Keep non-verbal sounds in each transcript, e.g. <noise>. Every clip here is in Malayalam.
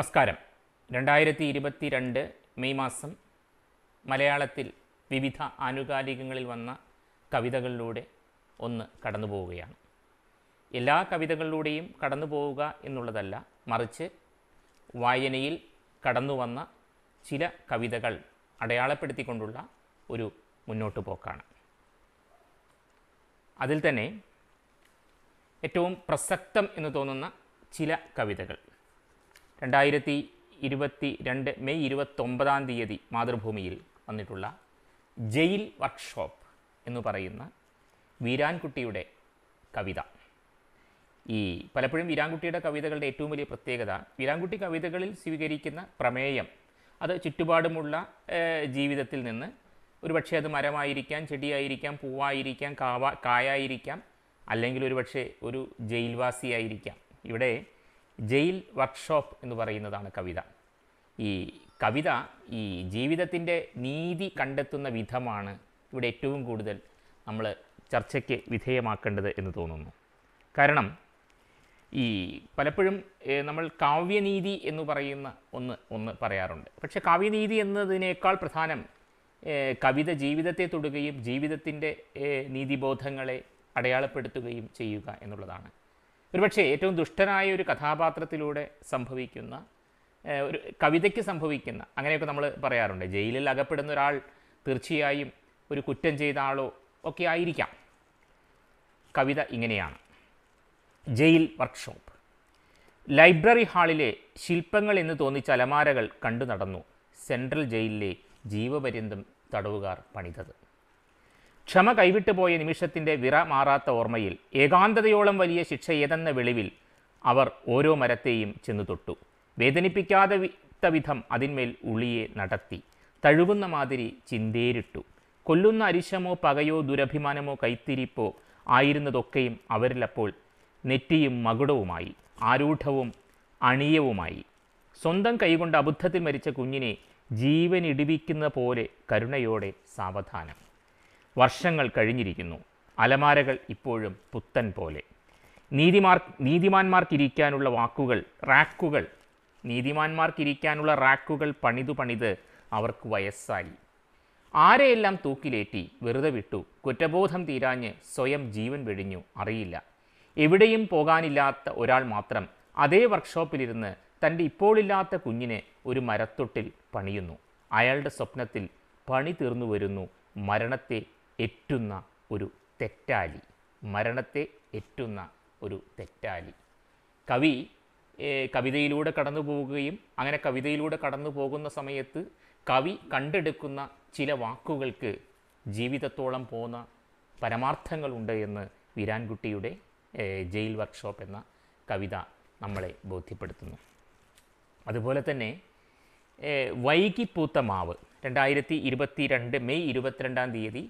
നമസ്കാരം രണ്ടായിരത്തി ഇരുപത്തി രണ്ട് മെയ് മാസം മലയാളത്തിൽ വിവിധ ആനുകാലികങ്ങളിൽ വന്ന കവിതകളിലൂടെ ഒന്ന് കടന്നു പോവുകയാണ് എല്ലാ കവിതകളിലൂടെയും കടന്നു പോവുക എന്നുള്ളതല്ല മറിച്ച് വായനയിൽ കടന്നു വന്ന ചില കവിതകൾ അടയാളപ്പെടുത്തിക്കൊണ്ടുള്ള ഒരു മുന്നോട്ടു പോക്കാണ് അതിൽ തന്നെ ഏറ്റവും പ്രസക്തം എന്ന് തോന്നുന്ന ചില കവിതകൾ രണ്ടായിരത്തി ഇരുപത്തി രണ്ട് മെയ് ഇരുപത്തൊമ്പതാം തീയതി മാതൃഭൂമിയിൽ വന്നിട്ടുള്ള ജയിൽ വർക്ക്ഷോപ്പ് എന്ന് പറയുന്ന വീരാൻകുട്ടിയുടെ കവിത ഈ പലപ്പോഴും വീരാൻകുട്ടിയുടെ കവിതകളുടെ ഏറ്റവും വലിയ പ്രത്യേകത വീരാൻകുട്ടി കവിതകളിൽ സ്വീകരിക്കുന്ന പ്രമേയം അത് ചുറ്റുപാടുമുള്ള ജീവിതത്തിൽ നിന്ന് ഒരുപക്ഷെ അത് മരമായിരിക്കാം ചെടിയായിരിക്കാം പൂവായിരിക്കാം കാവ കായായിരിക്കാം അല്ലെങ്കിൽ ഒരുപക്ഷെ ഒരു ജയിൽവാസിയായിരിക്കാം ഇവിടെ ജയിൽ വർക്ക്ഷോപ്പ് എന്ന് പറയുന്നതാണ് കവിത ഈ കവിത ഈ ജീവിതത്തിൻ്റെ നീതി കണ്ടെത്തുന്ന വിധമാണ് ഇവിടെ ഏറ്റവും കൂടുതൽ നമ്മൾ ചർച്ചയ്ക്ക് വിധേയമാക്കേണ്ടത് എന്ന് തോന്നുന്നു കാരണം ഈ പലപ്പോഴും നമ്മൾ കാവ്യനീതി എന്ന് പറയുന്ന ഒന്ന് ഒന്ന് പറയാറുണ്ട് പക്ഷേ കാവ്യനീതി എന്നതിനേക്കാൾ പ്രധാനം കവിത ജീവിതത്തെ തൊടുകയും ജീവിതത്തിൻ്റെ നീതിബോധങ്ങളെ അടയാളപ്പെടുത്തുകയും ചെയ്യുക എന്നുള്ളതാണ് ഒരുപക്ഷെ ഏറ്റവും ദുഷ്ടനായ ഒരു കഥാപാത്രത്തിലൂടെ സംഭവിക്കുന്ന ഒരു കവിതയ്ക്ക് സംഭവിക്കുന്ന അങ്ങനെയൊക്കെ നമ്മൾ പറയാറുണ്ട് ജയിലിൽ അകപ്പെടുന്ന ഒരാൾ തീർച്ചയായും ഒരു കുറ്റം ചെയ്ത ആളോ ഒക്കെ ആയിരിക്കാം കവിത ഇങ്ങനെയാണ് ജയിൽ വർക്ക്ഷോപ്പ് ലൈബ്രറി ഹാളിലെ ശില്പങ്ങൾ എന്ന് തോന്നിച്ച അലമാരകൾ കണ്ടു നടന്നു സെൻട്രൽ ജയിലിലെ ജീവപര്യന്തം തടവുകാർ പണിതത് ക്ഷമ കൈവിട്ടുപോയ നിമിഷത്തിൻ്റെ വിറ മാറാത്ത ഓർമ്മയിൽ ഏകാന്തതയോളം വലിയ ഏതെന്ന വെളിവിൽ അവർ ഓരോ മരത്തെയും ചെന്നു തൊട്ടു വേദനിപ്പിക്കാതെ വിത്ത വിധം അതിന്മേൽ ഉളിയെ നടത്തി തഴുകുന്ന മാതിരി ചിന്തേരിട്ടു കൊല്ലുന്ന അരിശമോ പകയോ ദുരഭിമാനമോ കൈത്തിരിപ്പോ ആയിരുന്നതൊക്കെയും അവരിലപ്പോൾ നെറ്റിയും മകുടവുമായി ആരൂഢവും അണിയവുമായി സ്വന്തം കൈകൊണ്ട് അബുദ്ധത്തിൽ മരിച്ച കുഞ്ഞിനെ ജീവനിടിവിക്കുന്ന പോലെ കരുണയോടെ സാവധാനം വർഷങ്ങൾ കഴിഞ്ഞിരിക്കുന്നു അലമാരകൾ ഇപ്പോഴും പുത്തൻ പോലെ നീതിമാർ നീതിമാന്മാർക്കിരിക്കാനുള്ള വാക്കുകൾ റാക്കുകൾ നീതിമാന്മാർക്കിരിക്കാനുള്ള റാക്കുകൾ പണിതു പണിത് അവർക്ക് വയസ്സായി ആരെയെല്ലാം തൂക്കിലേറ്റി വെറുതെ വിട്ടു കുറ്റബോധം തീരാഞ്ഞ് സ്വയം ജീവൻ വെടിഞ്ഞു അറിയില്ല എവിടെയും പോകാനില്ലാത്ത ഒരാൾ മാത്രം അതേ വർക്ക്ഷോപ്പിലിരുന്ന് തൻ്റെ ഇപ്പോളില്ലാത്ത കുഞ്ഞിനെ ഒരു മരത്തൊട്ടിൽ പണിയുന്നു അയാളുടെ സ്വപ്നത്തിൽ പണി തീർന്നു വരുന്നു മരണത്തെ എറ്റുന്ന ഒരു തെറ്റാലി മരണത്തെ എറ്റുന്ന ഒരു തെറ്റാലി കവി കവിതയിലൂടെ കടന്നു പോവുകയും അങ്ങനെ കവിതയിലൂടെ കടന്നു പോകുന്ന സമയത്ത് കവി കണ്ടെടുക്കുന്ന ചില വാക്കുകൾക്ക് ജീവിതത്തോളം പോന്ന പരമാർത്ഥങ്ങളുണ്ട് എന്ന് വീരാൻകുട്ടിയുടെ ജയിൽ വർക്ക്ഷോപ്പ് എന്ന കവിത നമ്മളെ ബോധ്യപ്പെടുത്തുന്നു അതുപോലെ തന്നെ വൈകിപ്പൂത്ത മാവ് രണ്ടായിരത്തി ഇരുപത്തി രണ്ട് മെയ് ഇരുപത്തിരണ്ടാം തീയതി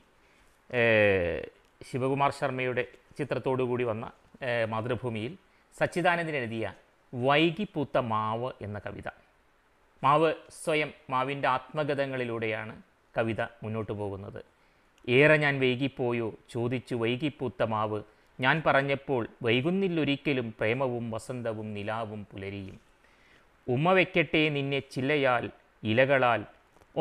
ശിവകുമാർ ശർമ്മയുടെ ചിത്രത്തോടുകൂടി വന്ന മാതൃഭൂമിയിൽ സച്ചിദാനന്ദൻ എഴുതിയ വൈകിപ്പൂത്ത മാവ് എന്ന കവിത മാവ് സ്വയം മാവിൻ്റെ ആത്മഗതങ്ങളിലൂടെയാണ് കവിത മുന്നോട്ട് പോകുന്നത് ഏറെ ഞാൻ വൈകിപ്പോയോ ചോദിച്ചു വൈകിപ്പൂത്ത മാവ് ഞാൻ പറഞ്ഞപ്പോൾ വൈകുന്നില്ലൊരിക്കലും പ്രേമവും വസന്തവും നിലാവും പുലരിയും ഉമ്മ വയ്ക്കട്ടെ നിന്നെ ചില്ലയാൽ ഇലകളാൽ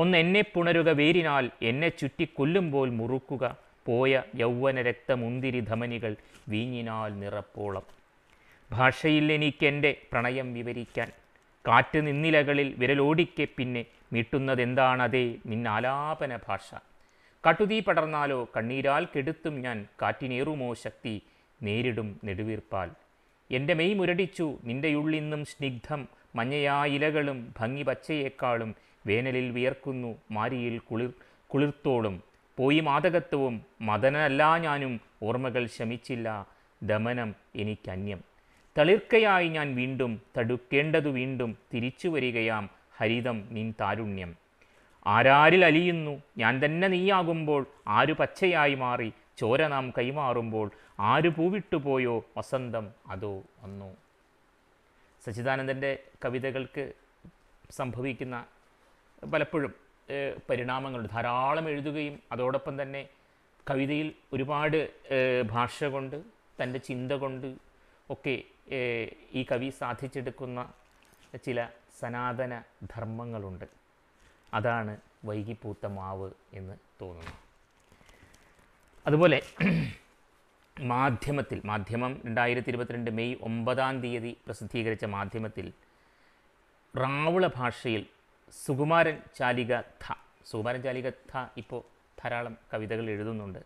ഒന്ന് എന്നെ പുണരുക വേരിനാൽ എന്നെ ചുറ്റി കൊല്ലുമ്പോൾ മുറുക്കുക പോയ യൗവന രക്തമുന്തിരി ധമനികൾ വീഞ്ഞിനാൽ നിറപ്പോളം ഭാഷയിൽ എനിക്കെൻ്റെ പ്രണയം വിവരിക്കാൻ കാറ്റ് നിന്നിലകളിൽ വിരലോടിക്കെ പിന്നെ മീട്ടുന്നതെന്താണതേ നിന്നാലാപന ഭാഷ കട്ടുതീ പടർന്നാലോ കണ്ണീരാൽ കെടുത്തും ഞാൻ കാറ്റിനേറുമോ ശക്തി നേരിടും നെടുവീർപ്പാൽ എൻ്റെ മെയ് മുരടിച്ചു നിൻ്റെയുള്ളിന്നും സ്നിഗ്ധം മഞ്ഞയായ ഇലകളും ഭംഗി പച്ചയേക്കാളും വേനലിൽ വിയർക്കുന്നു മാരിയിൽ കുളിർ കുളിർത്തോളും പോയി മാതകത്വവും മതനല്ല ഞാനും ഓർമ്മകൾ ശമിച്ചില്ല ദമനം എനിക്കന്യം തളിർക്കയായി ഞാൻ വീണ്ടും തടുക്കേണ്ടതു വീണ്ടും തിരിച്ചു വരികയാം ഹരിതം നീൻ താരുണ്യം ആരാരിൽ അലിയുന്നു ഞാൻ തന്നെ നീയാകുമ്പോൾ ആരു പച്ചയായി മാറി ചോര നാം കൈമാറുമ്പോൾ ആരു പൂവിട്ടു പോയോ വസന്തം അതോ വന്നു സച്ചിദാനന്ദൻ്റെ കവിതകൾക്ക് സംഭവിക്കുന്ന പലപ്പോഴും പരിണാമങ്ങൾ ധാരാളം എഴുതുകയും അതോടൊപ്പം തന്നെ കവിതയിൽ ഒരുപാട് ഭാഷ കൊണ്ട് തൻ്റെ ചിന്ത കൊണ്ട് ഒക്കെ ഈ കവി സാധിച്ചെടുക്കുന്ന ചില സനാതന ധർമ്മങ്ങളുണ്ട് അതാണ് വൈകിപ്പൂത്ത മാവ് എന്ന് തോന്നുന്നു അതുപോലെ <clears throat> മാധ്യമത്തിൽ മാധ്യമം രണ്ടായിരത്തി ഇരുപത്തിരണ്ട് മെയ് ഒമ്പതാം തീയതി പ്രസിദ്ധീകരിച്ച മാധ്യമത്തിൽ റാവുള ഭാഷയിൽ സുകുമാരൻ ചാലിക ഥ സുകുമാരൻ ചാലിക ഥ ഇപ്പോൾ ധാരാളം കവിതകൾ എഴുതുന്നുണ്ട്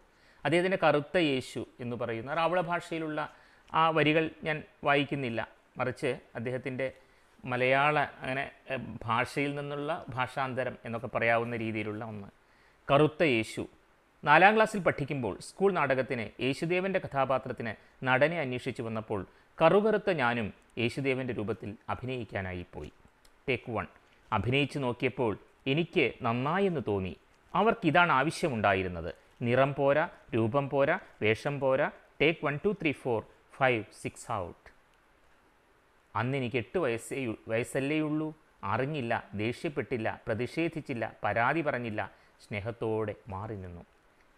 അദ്ദേഹത്തിൻ്റെ കറുത്ത യേശു എന്ന് പറയുന്ന റാവള ഭാഷയിലുള്ള ആ വരികൾ ഞാൻ വായിക്കുന്നില്ല മറിച്ച് അദ്ദേഹത്തിൻ്റെ മലയാള അങ്ങനെ ഭാഷയിൽ നിന്നുള്ള ഭാഷാന്തരം എന്നൊക്കെ പറയാവുന്ന രീതിയിലുള്ള ഒന്ന് കറുത്ത യേശു നാലാം ക്ലാസ്സിൽ പഠിക്കുമ്പോൾ സ്കൂൾ നാടകത്തിന് യേശുദേവൻ്റെ കഥാപാത്രത്തിന് നടനെ അന്വേഷിച്ചു വന്നപ്പോൾ കറുകറുത്ത ഞാനും യേശുദേവൻ്റെ രൂപത്തിൽ അഭിനയിക്കാനായി പോയി ടേക്ക് വൺ അഭിനയിച്ചു നോക്കിയപ്പോൾ എനിക്ക് നന്നായെന്ന് തോന്നി അവർക്കിതാണ് ആവശ്യമുണ്ടായിരുന്നത് നിറം പോരാ രൂപം പോരാ വേഷം പോരാ take one two three four five six out അന്ന് എനിക്ക് എട്ട് വയസ്സേ ഉള്ളൂ അറിഞ്ഞില്ല ദേഷ്യപ്പെട്ടില്ല പ്രതിഷേധിച്ചില്ല പരാതി പറഞ്ഞില്ല സ്നേഹത്തോടെ മാറി നിന്നു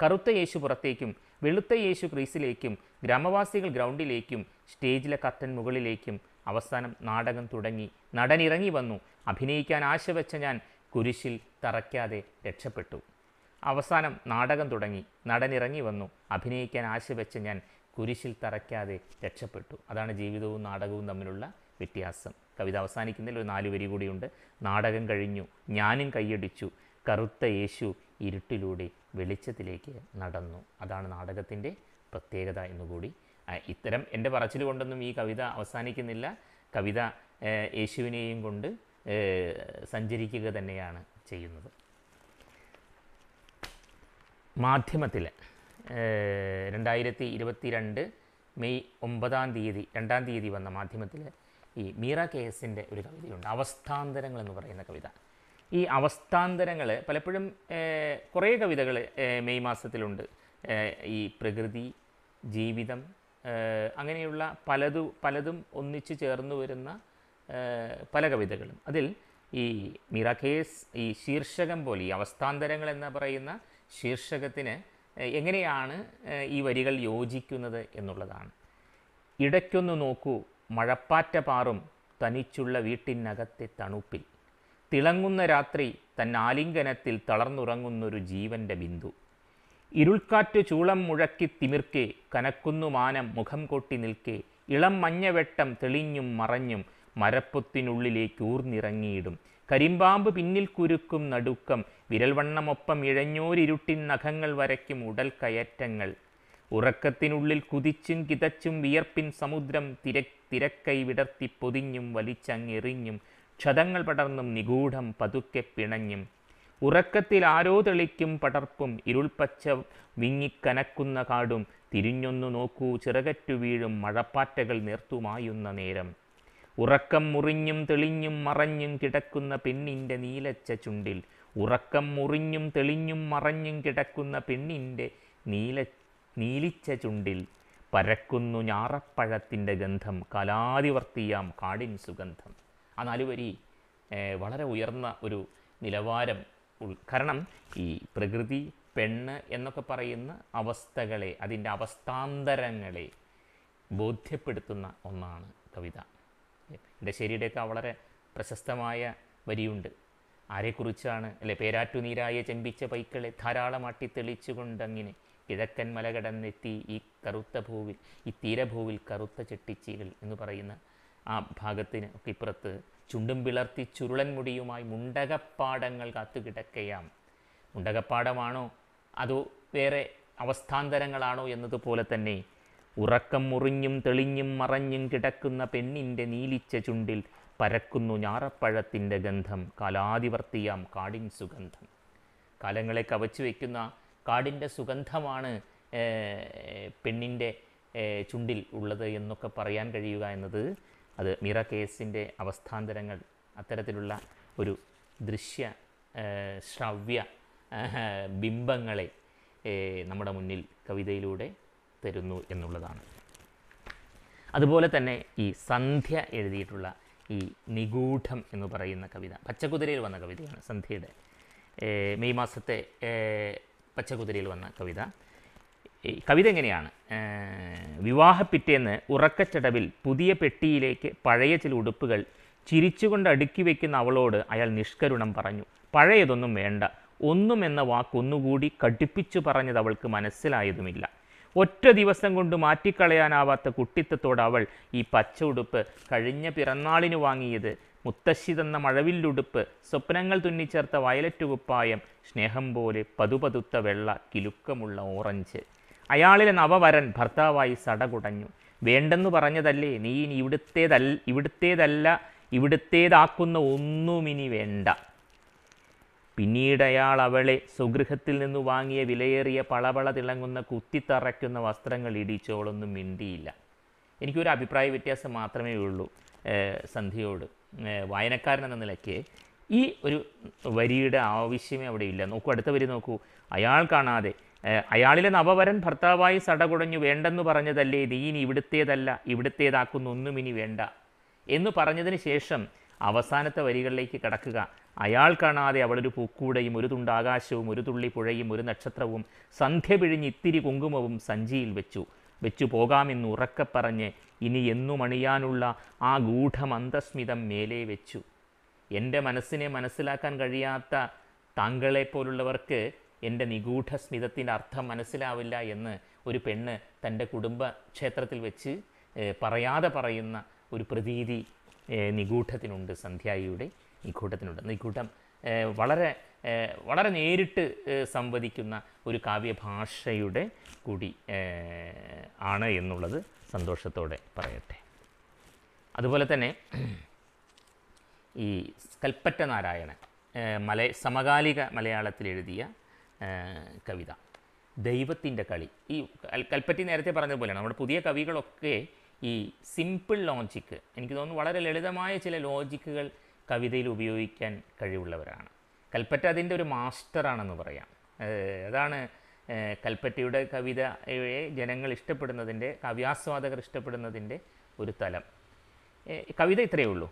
കറുത്ത യേശു പുറത്തേക്കും വെളുത്ത യേശു ക്രീസിലേക്കും ഗ്രാമവാസികൾ ഗ്രൗണ്ടിലേക്കും സ്റ്റേജിലെ കർട്ടൻ മുകളിലേക്കും അവസാനം നാടകം തുടങ്ങി നടൻ ഇറങ്ങി വന്നു അഭിനയിക്കാൻ വെച്ച ഞാൻ കുരിശിൽ തറയ്ക്കാതെ രക്ഷപ്പെട്ടു അവസാനം നാടകം തുടങ്ങി നടനിറങ്ങി വന്നു അഭിനയിക്കാൻ വെച്ച ഞാൻ കുരിശിൽ തറയ്ക്കാതെ രക്ഷപ്പെട്ടു അതാണ് ജീവിതവും നാടകവും തമ്മിലുള്ള വ്യത്യാസം കവിത അവസാനിക്കുന്നതിൽ ഒരു നാല് വരി കൂടിയുണ്ട് നാടകം കഴിഞ്ഞു ഞാനും കൈയടിച്ചു കറുത്ത യേശു ഇരുട്ടിലൂടെ വെളിച്ചത്തിലേക്ക് നടന്നു അതാണ് നാടകത്തിൻ്റെ പ്രത്യേകത എന്നുകൂടി ഇത്തരം എൻ്റെ പറച്ചിൽ കൊണ്ടൊന്നും ഈ കവിത അവസാനിക്കുന്നില്ല കവിത യേശുവിനെയും കൊണ്ട് സഞ്ചരിക്കുക തന്നെയാണ് ചെയ്യുന്നത് മാധ്യമത്തിൽ രണ്ടായിരത്തി ഇരുപത്തി രണ്ട് മെയ് ഒമ്പതാം തീയതി രണ്ടാം തീയതി വന്ന മാധ്യമത്തിൽ ഈ മീറ കെ എസിൻ്റെ ഒരു കവിതയുണ്ട് അവസ്ഥാന്തരങ്ങൾ എന്ന് പറയുന്ന കവിത ഈ അവസ്ഥാന്തരങ്ങൾ പലപ്പോഴും കുറേ കവിതകൾ മെയ് മാസത്തിലുണ്ട് ഈ പ്രകൃതി ജീവിതം അങ്ങനെയുള്ള പലതു പലതും ഒന്നിച്ചു ചേർന്നു വരുന്ന പല കവിതകളും അതിൽ ഈ മിറാഖേസ് ഈ ശീർഷകം പോലെ ഈ അവസ്ഥാന്തരങ്ങൾ എന്ന് പറയുന്ന ശീർഷകത്തിന് എങ്ങനെയാണ് ഈ വരികൾ യോജിക്കുന്നത് എന്നുള്ളതാണ് ഇടയ്ക്കൊന്നു നോക്കൂ മഴപ്പാറ്റ പാറും തനിച്ചുള്ള വീട്ടിനകത്തെ തണുപ്പിൽ തിളങ്ങുന്ന രാത്രി തൻ ആലിംഗനത്തിൽ തളർന്നുറങ്ങുന്നൊരു ജീവൻ്റെ ബിന്ദു ഇരുൾക്കാറ്റ് ചൂളം മുഴക്കി തിമിർക്കെ കനക്കുന്നു മാനം മുഖം കൊട്ടി നിൽക്കെ ഇളം മഞ്ഞവെട്ടം തെളിഞ്ഞും മറഞ്ഞും മരപ്പൊത്തിനുള്ളിലേക്ക് ഊർന്നിറങ്ങിയിടും കരിമ്പാമ്പ് പിന്നിൽ കുരുക്കും നടുക്കം വിരൽവണ്ണമൊപ്പം ഇഴഞ്ഞോരിരുട്ടിൻ നഖങ്ങൾ വരയ്ക്കും ഉടൽ കയറ്റങ്ങൾ ഉറക്കത്തിനുള്ളിൽ കുതിച്ചും കിതച്ചും വിയർപ്പിൻ സമുദ്രം തിര തിരക്കൈ വിടർത്തി പൊതിഞ്ഞും വലിച്ചങ്ങെറിഞ്ഞും ക്ഷതങ്ങൾ പടർന്നും നിഗൂഢം പതുക്കെ പിണഞ്ഞും ഉറക്കത്തിൽ ആരോ തെളിക്കും പടർപ്പും ഇരുൾപ്പച്ച വിങ്ങിക്കനക്കുന്ന കാടും തിരിഞ്ഞൊന്നു നോക്കൂ ചിറകറ്റു വീഴും മഴപ്പാറ്റകൾ നിർത്തുമായുന്ന നേരം ഉറക്കം മുറിഞ്ഞും തെളിഞ്ഞും മറഞ്ഞും കിടക്കുന്ന പെണ്ണിൻ്റെ നീലച്ച ചുണ്ടിൽ ഉറക്കം മുറിഞ്ഞും തെളിഞ്ഞും മറഞ്ഞും കിടക്കുന്ന പെണ്ണിൻ്റെ നീല നീലിച്ച ചുണ്ടിൽ പരക്കുന്നു ഞാറപ്പഴത്തിൻ്റെ ഗന്ധം കലാതിവർത്തിയാം കാടിൻ സുഗന്ധം ആ നാലുവരി വളരെ ഉയർന്ന ഒരു നിലവാരം കാരണം ഈ പ്രകൃതി പെണ്ണ് എന്നൊക്കെ പറയുന്ന അവസ്ഥകളെ അതിൻ്റെ അവസ്ഥാന്തരങ്ങളെ ബോധ്യപ്പെടുത്തുന്ന ഒന്നാണ് കവിത എൻ്റെ ശരിയുടെയൊക്കെ വളരെ പ്രശസ്തമായ വരിയുണ്ട് ആരെക്കുറിച്ചാണ് അല്ലെ പേരാറ്റുനീരായ ചെമ്പിച്ച പൈക്കളെ ധാരാളമാട്ടി തെളിച്ചുകൊണ്ടങ്ങനെ കിഴക്കൻ മല കടന്നെത്തി ഈ കറുത്ത ഭൂവിൽ ഈ തീരഭൂവിൽ കറുത്ത ചെട്ടിച്ചീകൾ എന്ന് പറയുന്ന ആ ഭാഗത്തിന് ഒക്കെ ഇപ്പുറത്ത് ചുണ്ടും പിളർത്തി ചുരുളൻ മുടിയുമായി മുണ്ടകപ്പാടങ്ങൾ കാത്തുകിടക്കയാം മുണ്ടകപ്പാടമാണോ അതോ വേറെ അവസ്ഥാന്തരങ്ങളാണോ എന്നതുപോലെ തന്നെ ഉറക്കം മുറിഞ്ഞും തെളിഞ്ഞും മറഞ്ഞും കിടക്കുന്ന പെണ്ണിൻ്റെ നീലിച്ച ചുണ്ടിൽ പരക്കുന്നു ഞാറപ്പഴത്തിൻ്റെ ഗന്ധം കാലാതിവർത്തിയാം കാടിൻ സുഗന്ധം കാലങ്ങളെ കവച്ചു വയ്ക്കുന്ന കാടിൻ്റെ സുഗന്ധമാണ് പെണ്ണിൻ്റെ ചുണ്ടിൽ ഉള്ളത് എന്നൊക്കെ പറയാൻ കഴിയുക എന്നത് അത് മിറ കേസിൻ്റെ അവസ്ഥാന്തരങ്ങൾ അത്തരത്തിലുള്ള ഒരു ദൃശ്യ ശ്രവ്യ ബിംബങ്ങളെ നമ്മുടെ മുന്നിൽ കവിതയിലൂടെ തരുന്നു എന്നുള്ളതാണ് അതുപോലെ തന്നെ ഈ സന്ധ്യ എഴുതിയിട്ടുള്ള ഈ നിഗൂഢം എന്ന് പറയുന്ന കവിത പച്ചക്കുതിരയിൽ വന്ന കവിതയാണ് സന്ധ്യയുടെ മെയ് മാസത്തെ പച്ചക്കുതിരയിൽ വന്ന കവിത കവിത എങ്ങനെയാണ് പിറ്റേന്ന് ഉറക്കച്ചടവിൽ പുതിയ പെട്ടിയിലേക്ക് പഴയ ചില ഉടുപ്പുകൾ ചിരിച്ചുകൊണ്ട് അടുക്കി വയ്ക്കുന്ന അവളോട് അയാൾ നിഷ്കരുണം പറഞ്ഞു പഴയതൊന്നും വേണ്ട ഒന്നും എന്ന വാക്കൊന്നുകൂടി കടുപ്പിച്ചു പറഞ്ഞത് അവൾക്ക് മനസ്സിലായതുമില്ല ഒറ്റ ദിവസം കൊണ്ട് മാറ്റിക്കളയാനാവാത്ത കുട്ടിത്തത്തോട് അവൾ ഈ പച്ച ഉടുപ്പ് കഴിഞ്ഞ പിറന്നാളിന് വാങ്ങിയത് മുത്തശ്ശി തന്ന മഴവില്ലുടുപ്പ് സ്വപ്നങ്ങൾ തുന്നിച്ചേർത്ത വയലറ്റ് കുപ്പായം സ്നേഹം പോലെ പതുപതുത്ത വെള്ള കിലുക്കമുള്ള ഓറഞ്ച് അയാളിലെ നവവരൻ ഭർത്താവായി സടകുടഞ്ഞു വേണ്ടെന്ന് പറഞ്ഞതല്ലേ നീ ഇനി ഇവിടുത്തേതല്ല ഇവിടുത്തേതല്ല ഇവിടുത്തേതാക്കുന്ന ഒന്നും ഇനി വേണ്ട പിന്നീട് അയാൾ അവളെ സ്വഗൃഹത്തിൽ നിന്ന് വാങ്ങിയ വിലയേറിയ പളവള തിളങ്ങുന്ന കുത്തിത്തറയ്ക്കുന്ന വസ്ത്രങ്ങൾ ഇടിച്ചോളൊന്നും മിണ്ടിയില്ല എനിക്കൊരു അഭിപ്രായ വ്യത്യാസം മാത്രമേ ഉള്ളൂ സന്ധ്യയോട് വായനക്കാരൻ എന്ന നിലയ്ക്ക് ഈ ഒരു വരിയുടെ ആവശ്യമേ അവിടെ ഇല്ല നോക്കൂ അടുത്ത വരി നോക്കൂ അയാൾ കാണാതെ അയാളിലെ നവവരൻ ഭർത്താവായി സടകുടഞ്ഞു വേണ്ടെന്ന് പറഞ്ഞതല്ലേ നീ ഇനി ഇവിടുത്തേതല്ല ഇവിടുത്തേതാക്കുന്ന ഒന്നും ഇനി വേണ്ട എന്ന് പറഞ്ഞതിന് ശേഷം അവസാനത്തെ വരികളിലേക്ക് കടക്കുക അയാൾ കാണാതെ അവളൊരു പൂക്കൂടയും ഒരു തുണ്ടാകാശവും ഒരു തുള്ളി പുഴയും ഒരു നക്ഷത്രവും സന്ധ്യ പിഴിഞ്ഞ് ഇത്തിരി കുങ്കുമവും സഞ്ചിയിൽ വെച്ചു വെച്ചു പോകാമെന്ന് ഉറക്കെ പറഞ്ഞ് ഇനി എന്നുമണിയാനുള്ള ആ ഗൂഢമന്ദസ്മിതം മേലെ വെച്ചു എൻ്റെ മനസ്സിനെ മനസ്സിലാക്കാൻ കഴിയാത്ത താങ്കളെപ്പോലുള്ളവർക്ക് എൻ്റെ നിഗൂഢസ്മിതത്തിൻ്റെ അർത്ഥം മനസ്സിലാവില്ല എന്ന് ഒരു പെണ്ണ് തൻ്റെ കുടുംബ ക്ഷേത്രത്തിൽ വെച്ച് പറയാതെ പറയുന്ന ഒരു പ്രതീതി നിഗൂഢത്തിനുണ്ട് സന്ധ്യായിയുടെ ഈ കൂട്ടത്തിനുണ്ട് ഈ കൂട്ടം വളരെ വളരെ നേരിട്ട് സംവദിക്കുന്ന ഒരു കാവ്യഭാഷയുടെ കൂടി ആണ് എന്നുള്ളത് സന്തോഷത്തോടെ പറയട്ടെ അതുപോലെ തന്നെ ഈ കൽപ്പറ്റ നാരായണൻ മല സമകാലിക മലയാളത്തിൽ എഴുതിയ കവിത ദൈവത്തിൻ്റെ കളി ഈ കൽപ്പറ്റി നേരത്തെ പറഞ്ഞതുപോലെയാണ് നമ്മുടെ പുതിയ കവികളൊക്കെ ഈ സിമ്പിൾ ലോജിക്ക് എനിക്ക് തോന്നുന്നു വളരെ ലളിതമായ ചില ലോജിക്കുകൾ കവിതയിൽ ഉപയോഗിക്കാൻ കഴിവുള്ളവരാണ് കൽപ്പറ്റ അതിൻ്റെ ഒരു മാസ്റ്ററാണെന്ന് പറയാം അതാണ് കൽപ്പറ്റയുടെ കവിതയെ ജനങ്ങൾ ഇഷ്ടപ്പെടുന്നതിൻ്റെ കവ്യാസ്വാദകർ ഇഷ്ടപ്പെടുന്നതിൻ്റെ ഒരു തലം കവിത ഇത്രയേ ഉള്ളൂ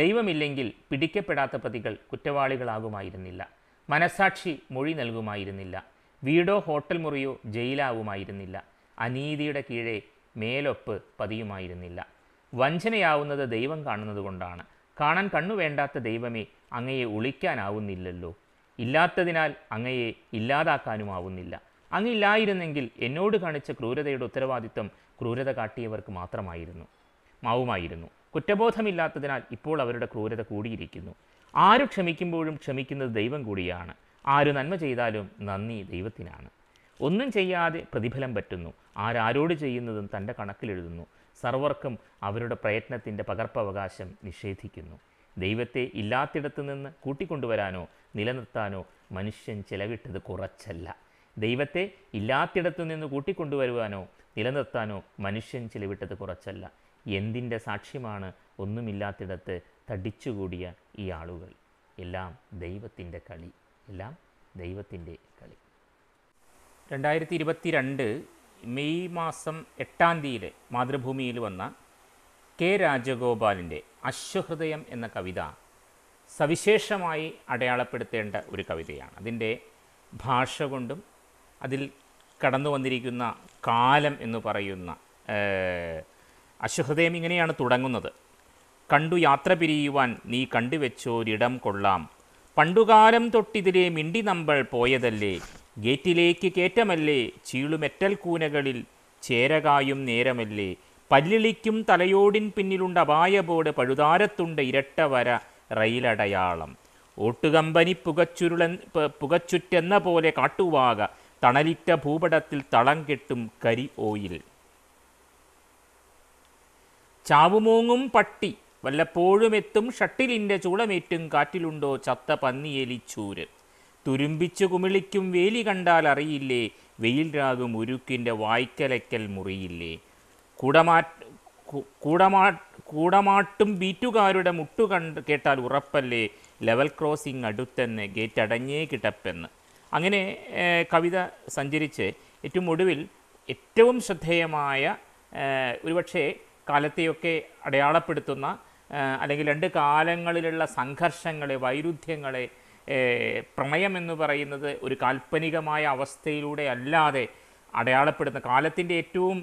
ദൈവമില്ലെങ്കിൽ പിടിക്കപ്പെടാത്ത പ്രതികൾ കുറ്റവാളികളാകുമായിരുന്നില്ല മനസാക്ഷി മൊഴി നൽകുമായിരുന്നില്ല വീടോ ഹോട്ടൽ മുറിയോ ജയിലാവുമായിരുന്നില്ല അനീതിയുടെ കീഴെ മേലൊപ്പ് പതിയുമായിരുന്നില്ല വഞ്ചനയാവുന്നത് ദൈവം കാണുന്നത് കൊണ്ടാണ് കാണാൻ കണ്ണു വേണ്ടാത്ത ദൈവമേ അങ്ങയെ ഒളിക്കാനാവുന്നില്ലല്ലോ ഇല്ലാത്തതിനാൽ അങ്ങയെ ഇല്ലാതാക്കാനുമാവുന്നില്ല അങ്ങില്ലായിരുന്നെങ്കിൽ എന്നോട് കാണിച്ച ക്രൂരതയുടെ ഉത്തരവാദിത്വം ക്രൂരത കാട്ടിയവർക്ക് മാത്രമായിരുന്നു മാവുമായിരുന്നു കുറ്റബോധമില്ലാത്തതിനാൽ ഇപ്പോൾ അവരുടെ ക്രൂരത കൂടിയിരിക്കുന്നു ആര് ക്ഷമിക്കുമ്പോഴും ക്ഷമിക്കുന്നത് ദൈവം കൂടിയാണ് ആര് നന്മ ചെയ്താലും നന്ദി ദൈവത്തിനാണ് ഒന്നും ചെയ്യാതെ പ്രതിഫലം പറ്റുന്നു ആരാരോട് ചെയ്യുന്നതും തൻ്റെ കണക്കിലെഴുതുന്നു സർവർക്കും അവരുടെ പ്രയത്നത്തിൻ്റെ പകർപ്പവകാശം നിഷേധിക്കുന്നു ദൈവത്തെ ഇല്ലാത്തിടത്തു നിന്ന് കൂട്ടിക്കൊണ്ടുവരാനോ നിലനിർത്താനോ മനുഷ്യൻ ചിലവിട്ടത് കുറച്ചല്ല ദൈവത്തെ ഇല്ലാത്തിടത്തു നിന്ന് കൂട്ടിക്കൊണ്ടുവരുവാനോ നിലനിർത്താനോ മനുഷ്യൻ ചിലവിട്ടത് കുറച്ചല്ല എന്തിൻ്റെ സാക്ഷ്യമാണ് ഒന്നുമില്ലാത്തിടത്ത് തടിച്ചുകൂടിയ ഈ ആളുകൾ എല്ലാം ദൈവത്തിൻ്റെ കളി എല്ലാം ദൈവത്തിൻ്റെ കളി രണ്ടായിരത്തി ഇരുപത്തി രണ്ട് മെയ് മാസം എട്ടാം തീയതി മാതൃഭൂമിയിൽ വന്ന കെ രാജഗോപാലിൻ്റെ അശ്വഹൃദയം എന്ന കവിത സവിശേഷമായി അടയാളപ്പെടുത്തേണ്ട ഒരു കവിതയാണ് അതിൻ്റെ ഭാഷ കൊണ്ടും അതിൽ കടന്നു വന്നിരിക്കുന്ന കാലം എന്ന് പറയുന്ന അശ്വഹൃദയം ഇങ്ങനെയാണ് തുടങ്ങുന്നത് കണ്ടു യാത്ര പിരിയുവാൻ നീ കണ്ടുവെച്ചോരിടം കൊള്ളാം പണ്ടുകാലം തൊട്ടിതിലെ മിണ്ടി നമ്മൾ പോയതല്ലേ ഗേറ്റിലേക്ക് കേറ്റമല്ലേ ചീളുമെറ്റൽ കൂനകളിൽ ചേരകായും നേരമല്ലേ പല്ലിളിക്കും തലയോടിൻ പിന്നിലുണ്ട് അപായബോർഡ് പഴുതാരത്തുണ്ട് ഇരട്ടവര റെയിലടയാളം ഓട്ടുകമ്പനി പുകച്ചുരുളൻ പുകച്ചുറ്റെന്ന പോലെ കാട്ടുവാക തണലിറ്റ ഭൂപടത്തിൽ തളം കെട്ടും കരി ഓയിൽ ചാവുമൂങ്ങും പട്ടി വല്ലപ്പോഴുമെത്തും ഷട്ടിലിൻ്റെ ചൂളമേറ്റും കാറ്റിലുണ്ടോ ചത്ത പന്നിയെലിച്ചൂര് തുരുമ്പിച്ച് കുമിളിക്കും വേലി കണ്ടാൽ അറിയില്ലേ വെയിൽരാകും ഉരുക്കിൻ്റെ വായ്ക്കലയ്ക്കൽ മുറിയില്ലേ കൂടമാ കൂടമാ കൂടമാട്ടും ബീറ്റുകാരുടെ മുട്ടു കണ്ട് കേട്ടാൽ ഉറപ്പല്ലേ ലെവൽ ക്രോസിംഗ് അടുത്തെന്ന് ഗേറ്റ് അടഞ്ഞേ കിട്ടപ്പെന്ന് അങ്ങനെ കവിത സഞ്ചരിച്ച് ഏറ്റവും ഒടുവിൽ ഏറ്റവും ശ്രദ്ധേയമായ ഒരുപക്ഷെ കാലത്തെയൊക്കെ അടയാളപ്പെടുത്തുന്ന അല്ലെങ്കിൽ രണ്ട് കാലങ്ങളിലുള്ള സംഘർഷങ്ങളെ വൈരുദ്ധ്യങ്ങളെ പ്രണയം എന്ന് പറയുന്നത് ഒരു കാൽപ്പനികമായ അവസ്ഥയിലൂടെ അല്ലാതെ അടയാളപ്പെടുന്ന കാലത്തിൻ്റെ ഏറ്റവും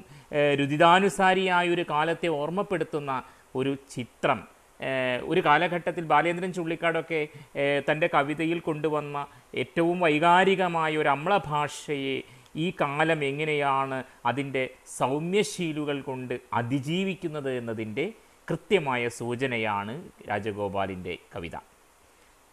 രുചിതാനുസാരിയായ ഒരു കാലത്തെ ഓർമ്മപ്പെടുത്തുന്ന ഒരു ചിത്രം ഒരു കാലഘട്ടത്തിൽ ബാലേന്ദ്രൻ ചുള്ളിക്കാടൊക്കെ തൻ്റെ കവിതയിൽ കൊണ്ടുവന്ന ഏറ്റവും വൈകാരികമായ ഒരു ഭാഷയെ ഈ കാലം എങ്ങനെയാണ് അതിൻ്റെ സൗമ്യശീലുകൾ കൊണ്ട് അതിജീവിക്കുന്നത് എന്നതിൻ്റെ കൃത്യമായ സൂചനയാണ് രാജഗോപാലിൻ്റെ കവിത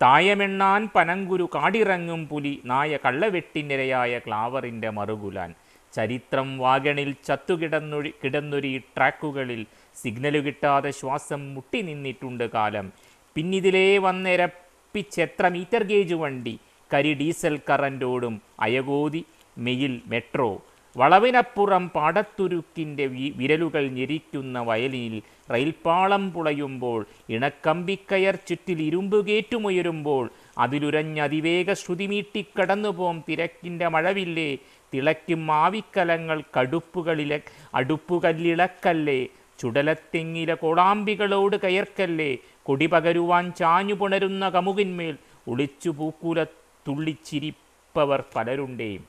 തായമെണ്ണാൻ പനങ്കുരു കാടിറങ്ങും പുലി നായ കള്ളവെട്ടിനിരയായ ക്ലാവറിൻ്റെ മറുകുലാൻ ചരിത്രം വാഗണിൽ ചത്തുകിടന്നൊഴി കിടന്നൊരി ട്രാക്കുകളിൽ സിഗ്നലു കിട്ടാതെ ശ്വാസം മുട്ടി നിന്നിട്ടുണ്ട് കാലം പിന്നിതിലേ വന്നിരപ്പിച്ചെത്ര മീറ്റർ ഗേജ് വണ്ടി കരി ഡീസൽ കറൻ്റോടും അയകോതി മെയിൽ മെട്രോ വളവിനപ്പുറം പാടത്തുരുക്കിൻ്റെ വിരലുകൾ ഞെരിക്കുന്ന വയലിൽ റെയിൽപ്പാളം പുളയുമ്പോൾ ഇണക്കമ്പിക്കയർ ചുറ്റിൽ ഇരുമ്പ് അതിലുരഞ്ഞ അതിവേഗ ശ്രുതി കടന്നുപോം തിരക്കിൻ്റെ മഴവില്ലേ തിളയ്ക്കും മാവിക്കലങ്ങൾ കടുപ്പുകളില അടുപ്പുകല്ലിളക്കല്ലേ ചുടലത്തെങ്ങിലെ കോളാമ്പികളോട് കയർക്കല്ലേ കൊടി പകരുവാൻ ചാഞ്ഞു പുണരുന്ന കമുകിന്മേൽ ഒളിച്ചു പൂക്കൂല തുള്ളിച്ചിരിപ്പവർ പലരുണ്ടേയും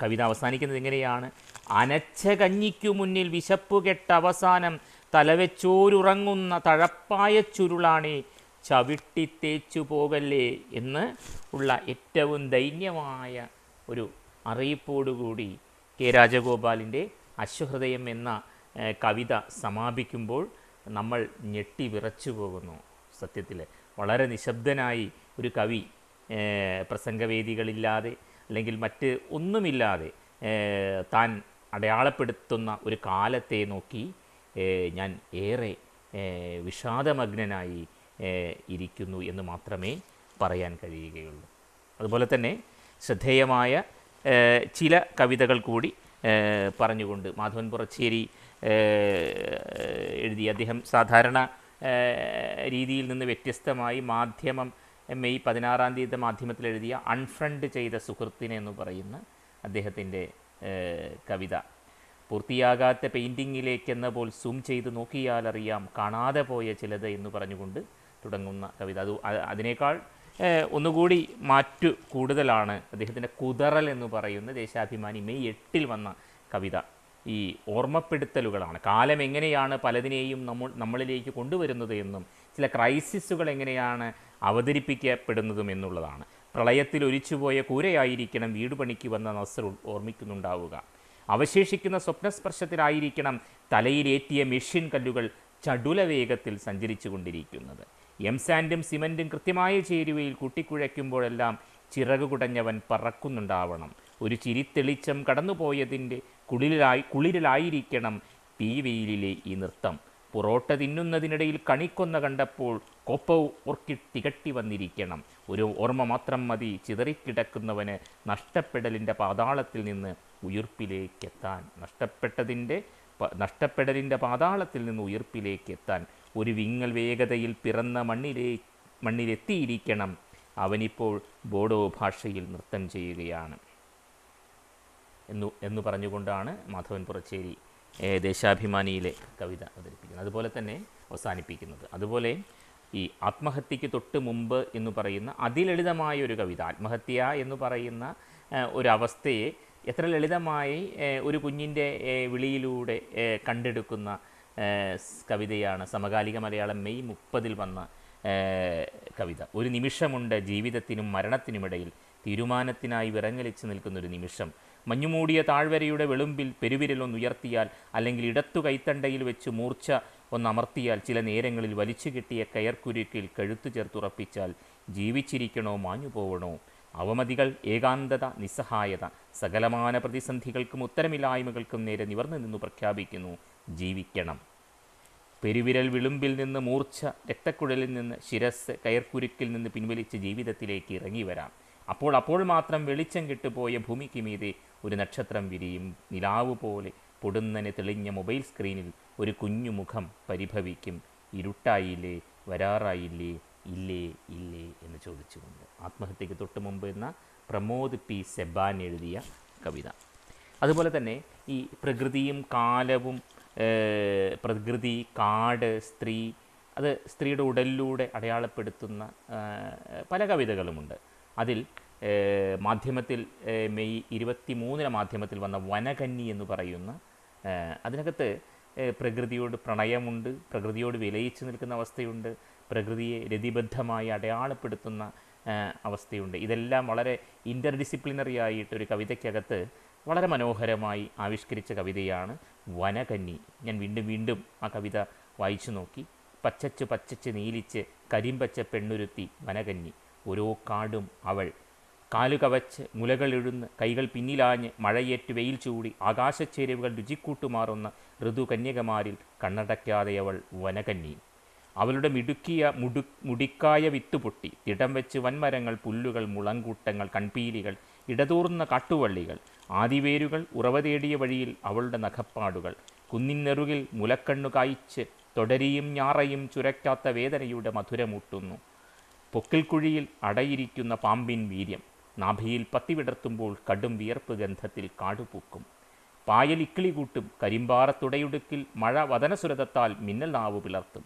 കവിത അവസാനിക്കുന്നത് എങ്ങനെയാണ് അനച്ച കഞ്ഞിക്കു മുന്നിൽ വിശപ്പ് കെട്ട അവസാനം തലവെച്ചോരുറങ്ങുന്ന തഴപ്പായ ചുരുളാണേ ചവിട്ടി തേച്ചു പോകല്ലേ എന്ന് ഉള്ള ഏറ്റവും ദൈന്യമായ ഒരു അറിയിപ്പോടുകൂടി കെ രാജഗോപാലിൻ്റെ അശ്വഹൃദയം എന്ന കവിത സമാപിക്കുമ്പോൾ നമ്മൾ ഞെട്ടി വിറച്ചു പോകുന്നു സത്യത്തിൽ വളരെ നിശബ്ദനായി ഒരു കവി പ്രസംഗവേദികളില്ലാതെ അല്ലെങ്കിൽ മറ്റ് ഒന്നുമില്ലാതെ താൻ അടയാളപ്പെടുത്തുന്ന ഒരു കാലത്തെ നോക്കി ഞാൻ ഏറെ വിഷാദമഗ്നനായി ഇരിക്കുന്നു എന്ന് മാത്രമേ പറയാൻ കഴിയുകയുള്ളൂ അതുപോലെ തന്നെ ശ്രദ്ധേയമായ ചില കവിതകൾ കൂടി പറഞ്ഞുകൊണ്ട് മാധവൻ പുറച്ചേരി എഴുതി അദ്ദേഹം സാധാരണ രീതിയിൽ നിന്ന് വ്യത്യസ്തമായി മാധ്യമം മെയ് പതിനാറാം തീയതി മാധ്യമത്തിൽ എഴുതിയ അൺഫ്രണ്ട് ചെയ്ത സുഹൃത്തിനെ എന്ന് പറയുന്ന അദ്ദേഹത്തിൻ്റെ കവിത പൂർത്തിയാകാത്ത പെയിൻറ്റിങ്ങിലേക്കെന്ന പോൽ സൂം ചെയ്ത് അറിയാം കാണാതെ പോയ ചിലത് എന്ന് പറഞ്ഞുകൊണ്ട് തുടങ്ങുന്ന കവിത അത് അതിനേക്കാൾ ഒന്നുകൂടി മാറ്റു കൂടുതലാണ് അദ്ദേഹത്തിൻ്റെ കുതറൽ എന്ന് പറയുന്ന ദേശാഭിമാനി മെയ് എട്ടിൽ വന്ന കവിത ഈ ഓർമ്മപ്പെടുത്തലുകളാണ് കാലം എങ്ങനെയാണ് പലതിനെയും നമ്മൾ നമ്മളിലേക്ക് കൊണ്ടുവരുന്നത് എന്നും ചില ക്രൈസിസുകൾ എങ്ങനെയാണ് അവതരിപ്പിക്കപ്പെടുന്നതും എന്നുള്ളതാണ് പ്രളയത്തിൽ ഒലിച്ചുപോയ കൂരയായിരിക്കണം വീട് പണിക്ക് വന്ന നസറുൾ ഓർമ്മിക്കുന്നുണ്ടാവുക അവശേഷിക്കുന്ന സ്വപ്നസ്പർശത്തിലായിരിക്കണം തലയിലേറ്റിയ മെഷീൻ കല്ലുകൾ ചടുല വേഗത്തിൽ സഞ്ചരിച്ചു കൊണ്ടിരിക്കുന്നത് എം സാൻഡും സിമൻറ്റും കൃത്യമായ ചേരുവയിൽ കൂട്ടിക്കുഴയ്ക്കുമ്പോഴെല്ലാം ചിറകു കുടഞ്ഞവൻ പറക്കുന്നുണ്ടാവണം ഒരു ചിരിത്തെളിച്ചം കടന്നുപോയതിൻ്റെ കുളിരിലായി കുളിരിലായിരിക്കണം പീവയിലിലെ ഈ നൃത്തം പൊറോട്ട തിന്നുന്നതിനിടയിൽ കണിക്കൊന്ന കണ്ടപ്പോൾ കൊപ്പ ഓർക്കിഡ് തികട്ടി വന്നിരിക്കണം ഒരു ഓർമ്മ മാത്രം മതി ചിതറിക്കിടക്കുന്നവന് നഷ്ടപ്പെടലിൻ്റെ പാതാളത്തിൽ നിന്ന് ഉയർപ്പിലേക്കെത്താൻ നഷ്ടപ്പെട്ടതിൻ്റെ നഷ്ടപ്പെടലിൻ്റെ പാതാളത്തിൽ നിന്ന് ഉയർപ്പിലേക്കെത്താൻ ഒരു വിങ്ങൽ വേഗതയിൽ പിറന്ന മണ്ണിലേ മണ്ണിലെത്തിയിരിക്കണം അവനിപ്പോൾ ബോഡോ ഭാഷയിൽ നൃത്തം ചെയ്യുകയാണ് എന്നു എന്ന് പറഞ്ഞുകൊണ്ടാണ് മാധവൻ പുറച്ചേരി ദേശാഭിമാനിയിലെ കവിത അവതരിപ്പിക്കുന്നത് അതുപോലെ തന്നെ അവസാനിപ്പിക്കുന്നത് അതുപോലെ ഈ ആത്മഹത്യക്ക് തൊട്ട് മുമ്പ് എന്ന് പറയുന്ന അതിലളിതമായ ഒരു കവിത ആത്മഹത്യ എന്ന് പറയുന്ന ഒരു അവസ്ഥയെ എത്ര ലളിതമായി ഒരു കുഞ്ഞിൻ്റെ വിളിയിലൂടെ കണ്ടെടുക്കുന്ന കവിതയാണ് സമകാലിക മലയാളം മെയ് മുപ്പതിൽ വന്ന കവിത ഒരു നിമിഷമുണ്ട് ജീവിതത്തിനും മരണത്തിനുമിടയിൽ തീരുമാനത്തിനായി വിറങ്ങലിച്ച് നിൽക്കുന്നൊരു നിമിഷം മഞ്ഞുമൂടിയ താഴ്വരയുടെ വെളുമ്പിൽ പെരുവിരലൊന്നുയർത്തിയാൽ അല്ലെങ്കിൽ ഇടത്തു കൈത്തണ്ടയിൽ വെച്ച് മൂർച്ച ഒന്നമർത്തിയാൽ ചില നേരങ്ങളിൽ വലിച്ചു കെട്ടിയ കയർക്കുരുക്കിൽ കഴുത്തു ചേർത്തുറപ്പിച്ചാൽ ജീവിച്ചിരിക്കണോ മാഞ്ഞു പോവണോ അവമതികൾ ഏകാന്തത നിസ്സഹായത സകലമാന പ്രതിസന്ധികൾക്കും ഉത്തരമില്ലായ്മകൾക്കും നേരെ നിവർന്നു നിന്നു പ്രഖ്യാപിക്കുന്നു ജീവിക്കണം പെരുവിരൽ വിളുമ്പിൽ നിന്ന് മൂർച്ച രക്തക്കുഴലിൽ നിന്ന് ശിരസ് കയർക്കുരുക്കിൽ നിന്ന് പിൻവലിച്ച് ജീവിതത്തിലേക്ക് ഇറങ്ങി വരാം അപ്പോൾ അപ്പോൾ മാത്രം വെളിച്ചം കിട്ടുപോയ ഭൂമിക്ക് മീതെ ഒരു നക്ഷത്രം വിരിയും നിലാവ് പോലെ പൊടുന്നനെ തെളിഞ്ഞ മൊബൈൽ സ്ക്രീനിൽ ഒരു കുഞ്ഞുമുഖം പരിഭവിക്കും ഇരുട്ടായില്ലേ വരാറായില്ലേ ഇല്ലേ ഇല്ലേ എന്ന് ചോദിച്ചുകൊണ്ട് ആത്മഹത്യക്ക് തൊട്ട് മുമ്പ് എന്ന പ്രമോദ് പി സെബാൻ എഴുതിയ കവിത അതുപോലെ തന്നെ ഈ പ്രകൃതിയും കാലവും പ്രകൃതി കാട് സ്ത്രീ അത് സ്ത്രീയുടെ ഉടലിലൂടെ അടയാളപ്പെടുത്തുന്ന പല കവിതകളുമുണ്ട് അതിൽ മാധ്യമത്തിൽ മെയ് ഇരുപത്തി മൂന്നിലെ മാധ്യമത്തിൽ വന്ന വനകന്നി എന്ന് പറയുന്ന അതിനകത്ത് പ്രകൃതിയോട് പ്രണയമുണ്ട് പ്രകൃതിയോട് വിലയിച്ചു നിൽക്കുന്ന അവസ്ഥയുണ്ട് പ്രകൃതിയെ രതിബദ്ധമായി അടയാളപ്പെടുത്തുന്ന അവസ്ഥയുണ്ട് ഇതെല്ലാം വളരെ ഇൻ്റർ ഡിസിപ്ലിനറി ആയിട്ട് ഒരു കവിതയ്ക്കകത്ത് വളരെ മനോഹരമായി ആവിഷ്കരിച്ച കവിതയാണ് വനകന്നി ഞാൻ വീണ്ടും വീണ്ടും ആ കവിത വായിച്ചു നോക്കി പച്ചച്ച് പച്ചച്ച് നീലിച്ച് കരിമ്പച്ച പെണ്ണുരുത്തി വനകന്നി ഓരോ കാടും അവൾ കാലുകവച്ച് മുലകളിഴുന്ന് മുലകൾ കൈകൾ പിന്നിലാഞ്ഞ് മഴയേറ്റ് വെയിൽ ചൂടി ആകാശച്ചേരുവകൾ രുചിക്കൂട്ടുമാറുന്ന ഋതുകന്യകമാരിൽ കണ്ണടയ്ക്കാതെയവൾ വനകന്നി അവളുടെ മിടുക്കിയ മുടു മുടിക്കായ വിത്ത് പൊട്ടി തിടം വെച്ച് വൻമരങ്ങൾ പുല്ലുകൾ മുളങ്കൂട്ടങ്ങൾ കൺപീലികൾ ഇടതൂർന്ന കാട്ടുവള്ളികൾ ആദിവേരുകൾ ഉറവ തേടിയ വഴിയിൽ അവളുടെ നഖപ്പാടുകൾ കുന്നിനെറുകിൽ മുലക്കണ്ണു കായ്ച്ച് തൊടരിയും ഞാറയും ചുരക്കാത്ത വേദനയുടെ മധുരമൂട്ടുന്നു പൊക്കിൽക്കുഴിയിൽ അടയിരിക്കുന്ന പാമ്പിൻ വീര്യം നാഭിയിൽ പത്തിവിടർത്തുമ്പോൾ കടും വിയർപ്പ് ഗന്ധത്തിൽ കാടുപൂക്കും പായലിക്കിളി കൂട്ടും കരിമ്പാറത്തുടയുടുക്കിൽ മഴ വതനസുരതത്താൽ മിന്നൽ നാവ് പിളർത്തും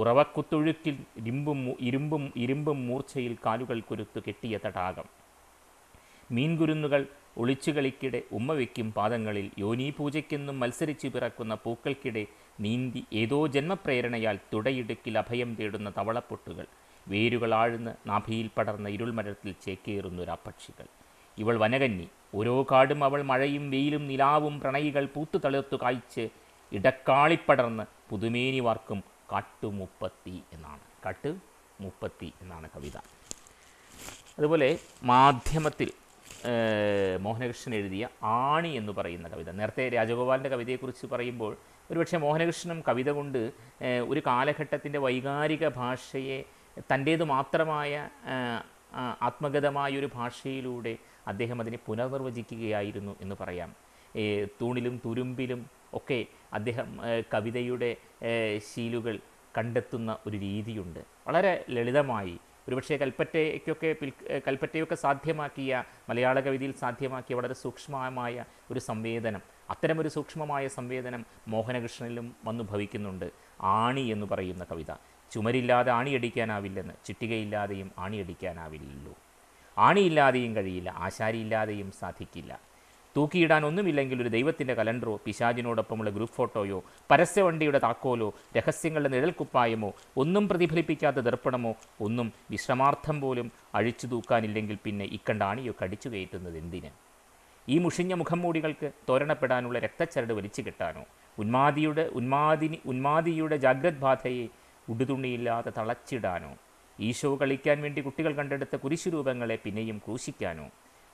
ഉറവക്കുത്തൊഴുക്കിൽ ഇരുമ്പും ഇരുമ്പും ഇരുമ്പും മൂർച്ചയിൽ കാലുകൾ കുരുത്തു കെട്ടിയ തടാകം മീൻകുരുന്നുകൾ ഒളിച്ചുകളിക്കിടെ ഉമ്മവയ്ക്കും പാദങ്ങളിൽ യോനീ പൂജയ്ക്കെന്നും മത്സരിച്ചു പിറക്കുന്ന പൂക്കൾക്കിടെ നീന്തി ഏതോ ജന്മപ്രേരണയാൽ തുടയിടുക്കിൽ അഭയം തേടുന്ന തവളപ്പൊട്ടുകൾ വേരുകളാഴ്ന്ന് നാഭിയിൽ പടർന്ന ഇരുൾമരത്തിൽ അപക്ഷികൾ ഇവൾ വനകന്നി ഓരോ കാടും അവൾ മഴയും വെയിലും നിലാവും പ്രണയികൾ പൂത്തു തളിർത്തു കായ്ച്ച് ഇടക്കാളിപ്പടർന്ന് പുതുമേനി വാർക്കും കാട്ടു എന്നാണ് കാട്ട് മുപ്പത്തി എന്നാണ് കവിത അതുപോലെ മാധ്യമത്തിൽ മോഹനകൃഷ്ണൻ എഴുതിയ ആണി എന്ന് പറയുന്ന കവിത നേരത്തെ രാജഗോപാലിൻ്റെ കവിതയെക്കുറിച്ച് പറയുമ്പോൾ ഒരുപക്ഷെ മോഹനകൃഷ്ണനും കവിത കൊണ്ട് ഒരു കാലഘട്ടത്തിൻ്റെ വൈകാരിക ഭാഷയെ തൻ്റേതു മാത്രമായ ആത്മഗതമായൊരു ഭാഷയിലൂടെ അദ്ദേഹം അതിനെ പുനർനിർവചിക്കുകയായിരുന്നു എന്ന് പറയാം തൂണിലും തുരുമ്പിലും ഒക്കെ അദ്ദേഹം കവിതയുടെ ശീലുകൾ കണ്ടെത്തുന്ന ഒരു രീതിയുണ്ട് വളരെ ലളിതമായി ഒരുപക്ഷെ കൽപ്പറ്റയ്ക്കൊക്കെ പിൽ കൽപ്പറ്റയൊക്കെ സാധ്യമാക്കിയ മലയാള കവിതയിൽ സാധ്യമാക്കിയ വളരെ സൂക്ഷ്മമായ ഒരു സംവേദനം അത്തരമൊരു സൂക്ഷ്മമായ സംവേദനം മോഹനകൃഷ്ണനിലും വന്നു ഭവിക്കുന്നുണ്ട് ആണി എന്ന് പറയുന്ന കവിത ചുമരില്ലാതെ ആണിയടിക്കാനാവില്ലെന്ന് ചിട്ടികയില്ലാതെയും ആണിയടിക്കാനാവില്ലല്ലോ ആണിയില്ലാതെയും കഴിയില്ല ആശാരിയില്ലാതെയും സാധിക്കില്ല തൂക്കിയിടാൻ ഒന്നുമില്ലെങ്കിൽ ഒരു ദൈവത്തിൻ്റെ കലണ്ടറോ പിശാജിനോടൊപ്പമുള്ള ഗ്രൂപ്പ് ഫോട്ടോയോ പരസ്യവണ്ടിയുടെ താക്കോലോ രഹസ്യങ്ങളുടെ നിഴൽക്കുപ്പായമോ ഒന്നും പ്രതിഫലിപ്പിക്കാത്ത ദർപ്പണമോ ഒന്നും വിശ്രമാർത്ഥം പോലും അഴിച്ചു തൂക്കാനില്ലെങ്കിൽ പിന്നെ ഇക്കണ്ട ആണിയോ കടിച്ചു കയറ്റുന്നത് എന്തിന് ഈ മുഷിഞ്ഞ മുഖംമൂടികൾക്ക് തോരണപ്പെടാനുള്ള രക്തച്ചരട് വലിച്ചു കിട്ടാനോ ഉന്മാദിയുടെ ഉന്മാദിനി ഉന്മാദിയുടെ ജാഗ്രത് ബാധയെ ഉടുതുണിയില്ലാതെ തളച്ചിടാനോ ഈശോ കളിക്കാൻ വേണ്ടി കുട്ടികൾ കണ്ടെടുത്ത കുരിശുരൂപങ്ങളെ പിന്നെയും ക്രൂശിക്കാനോ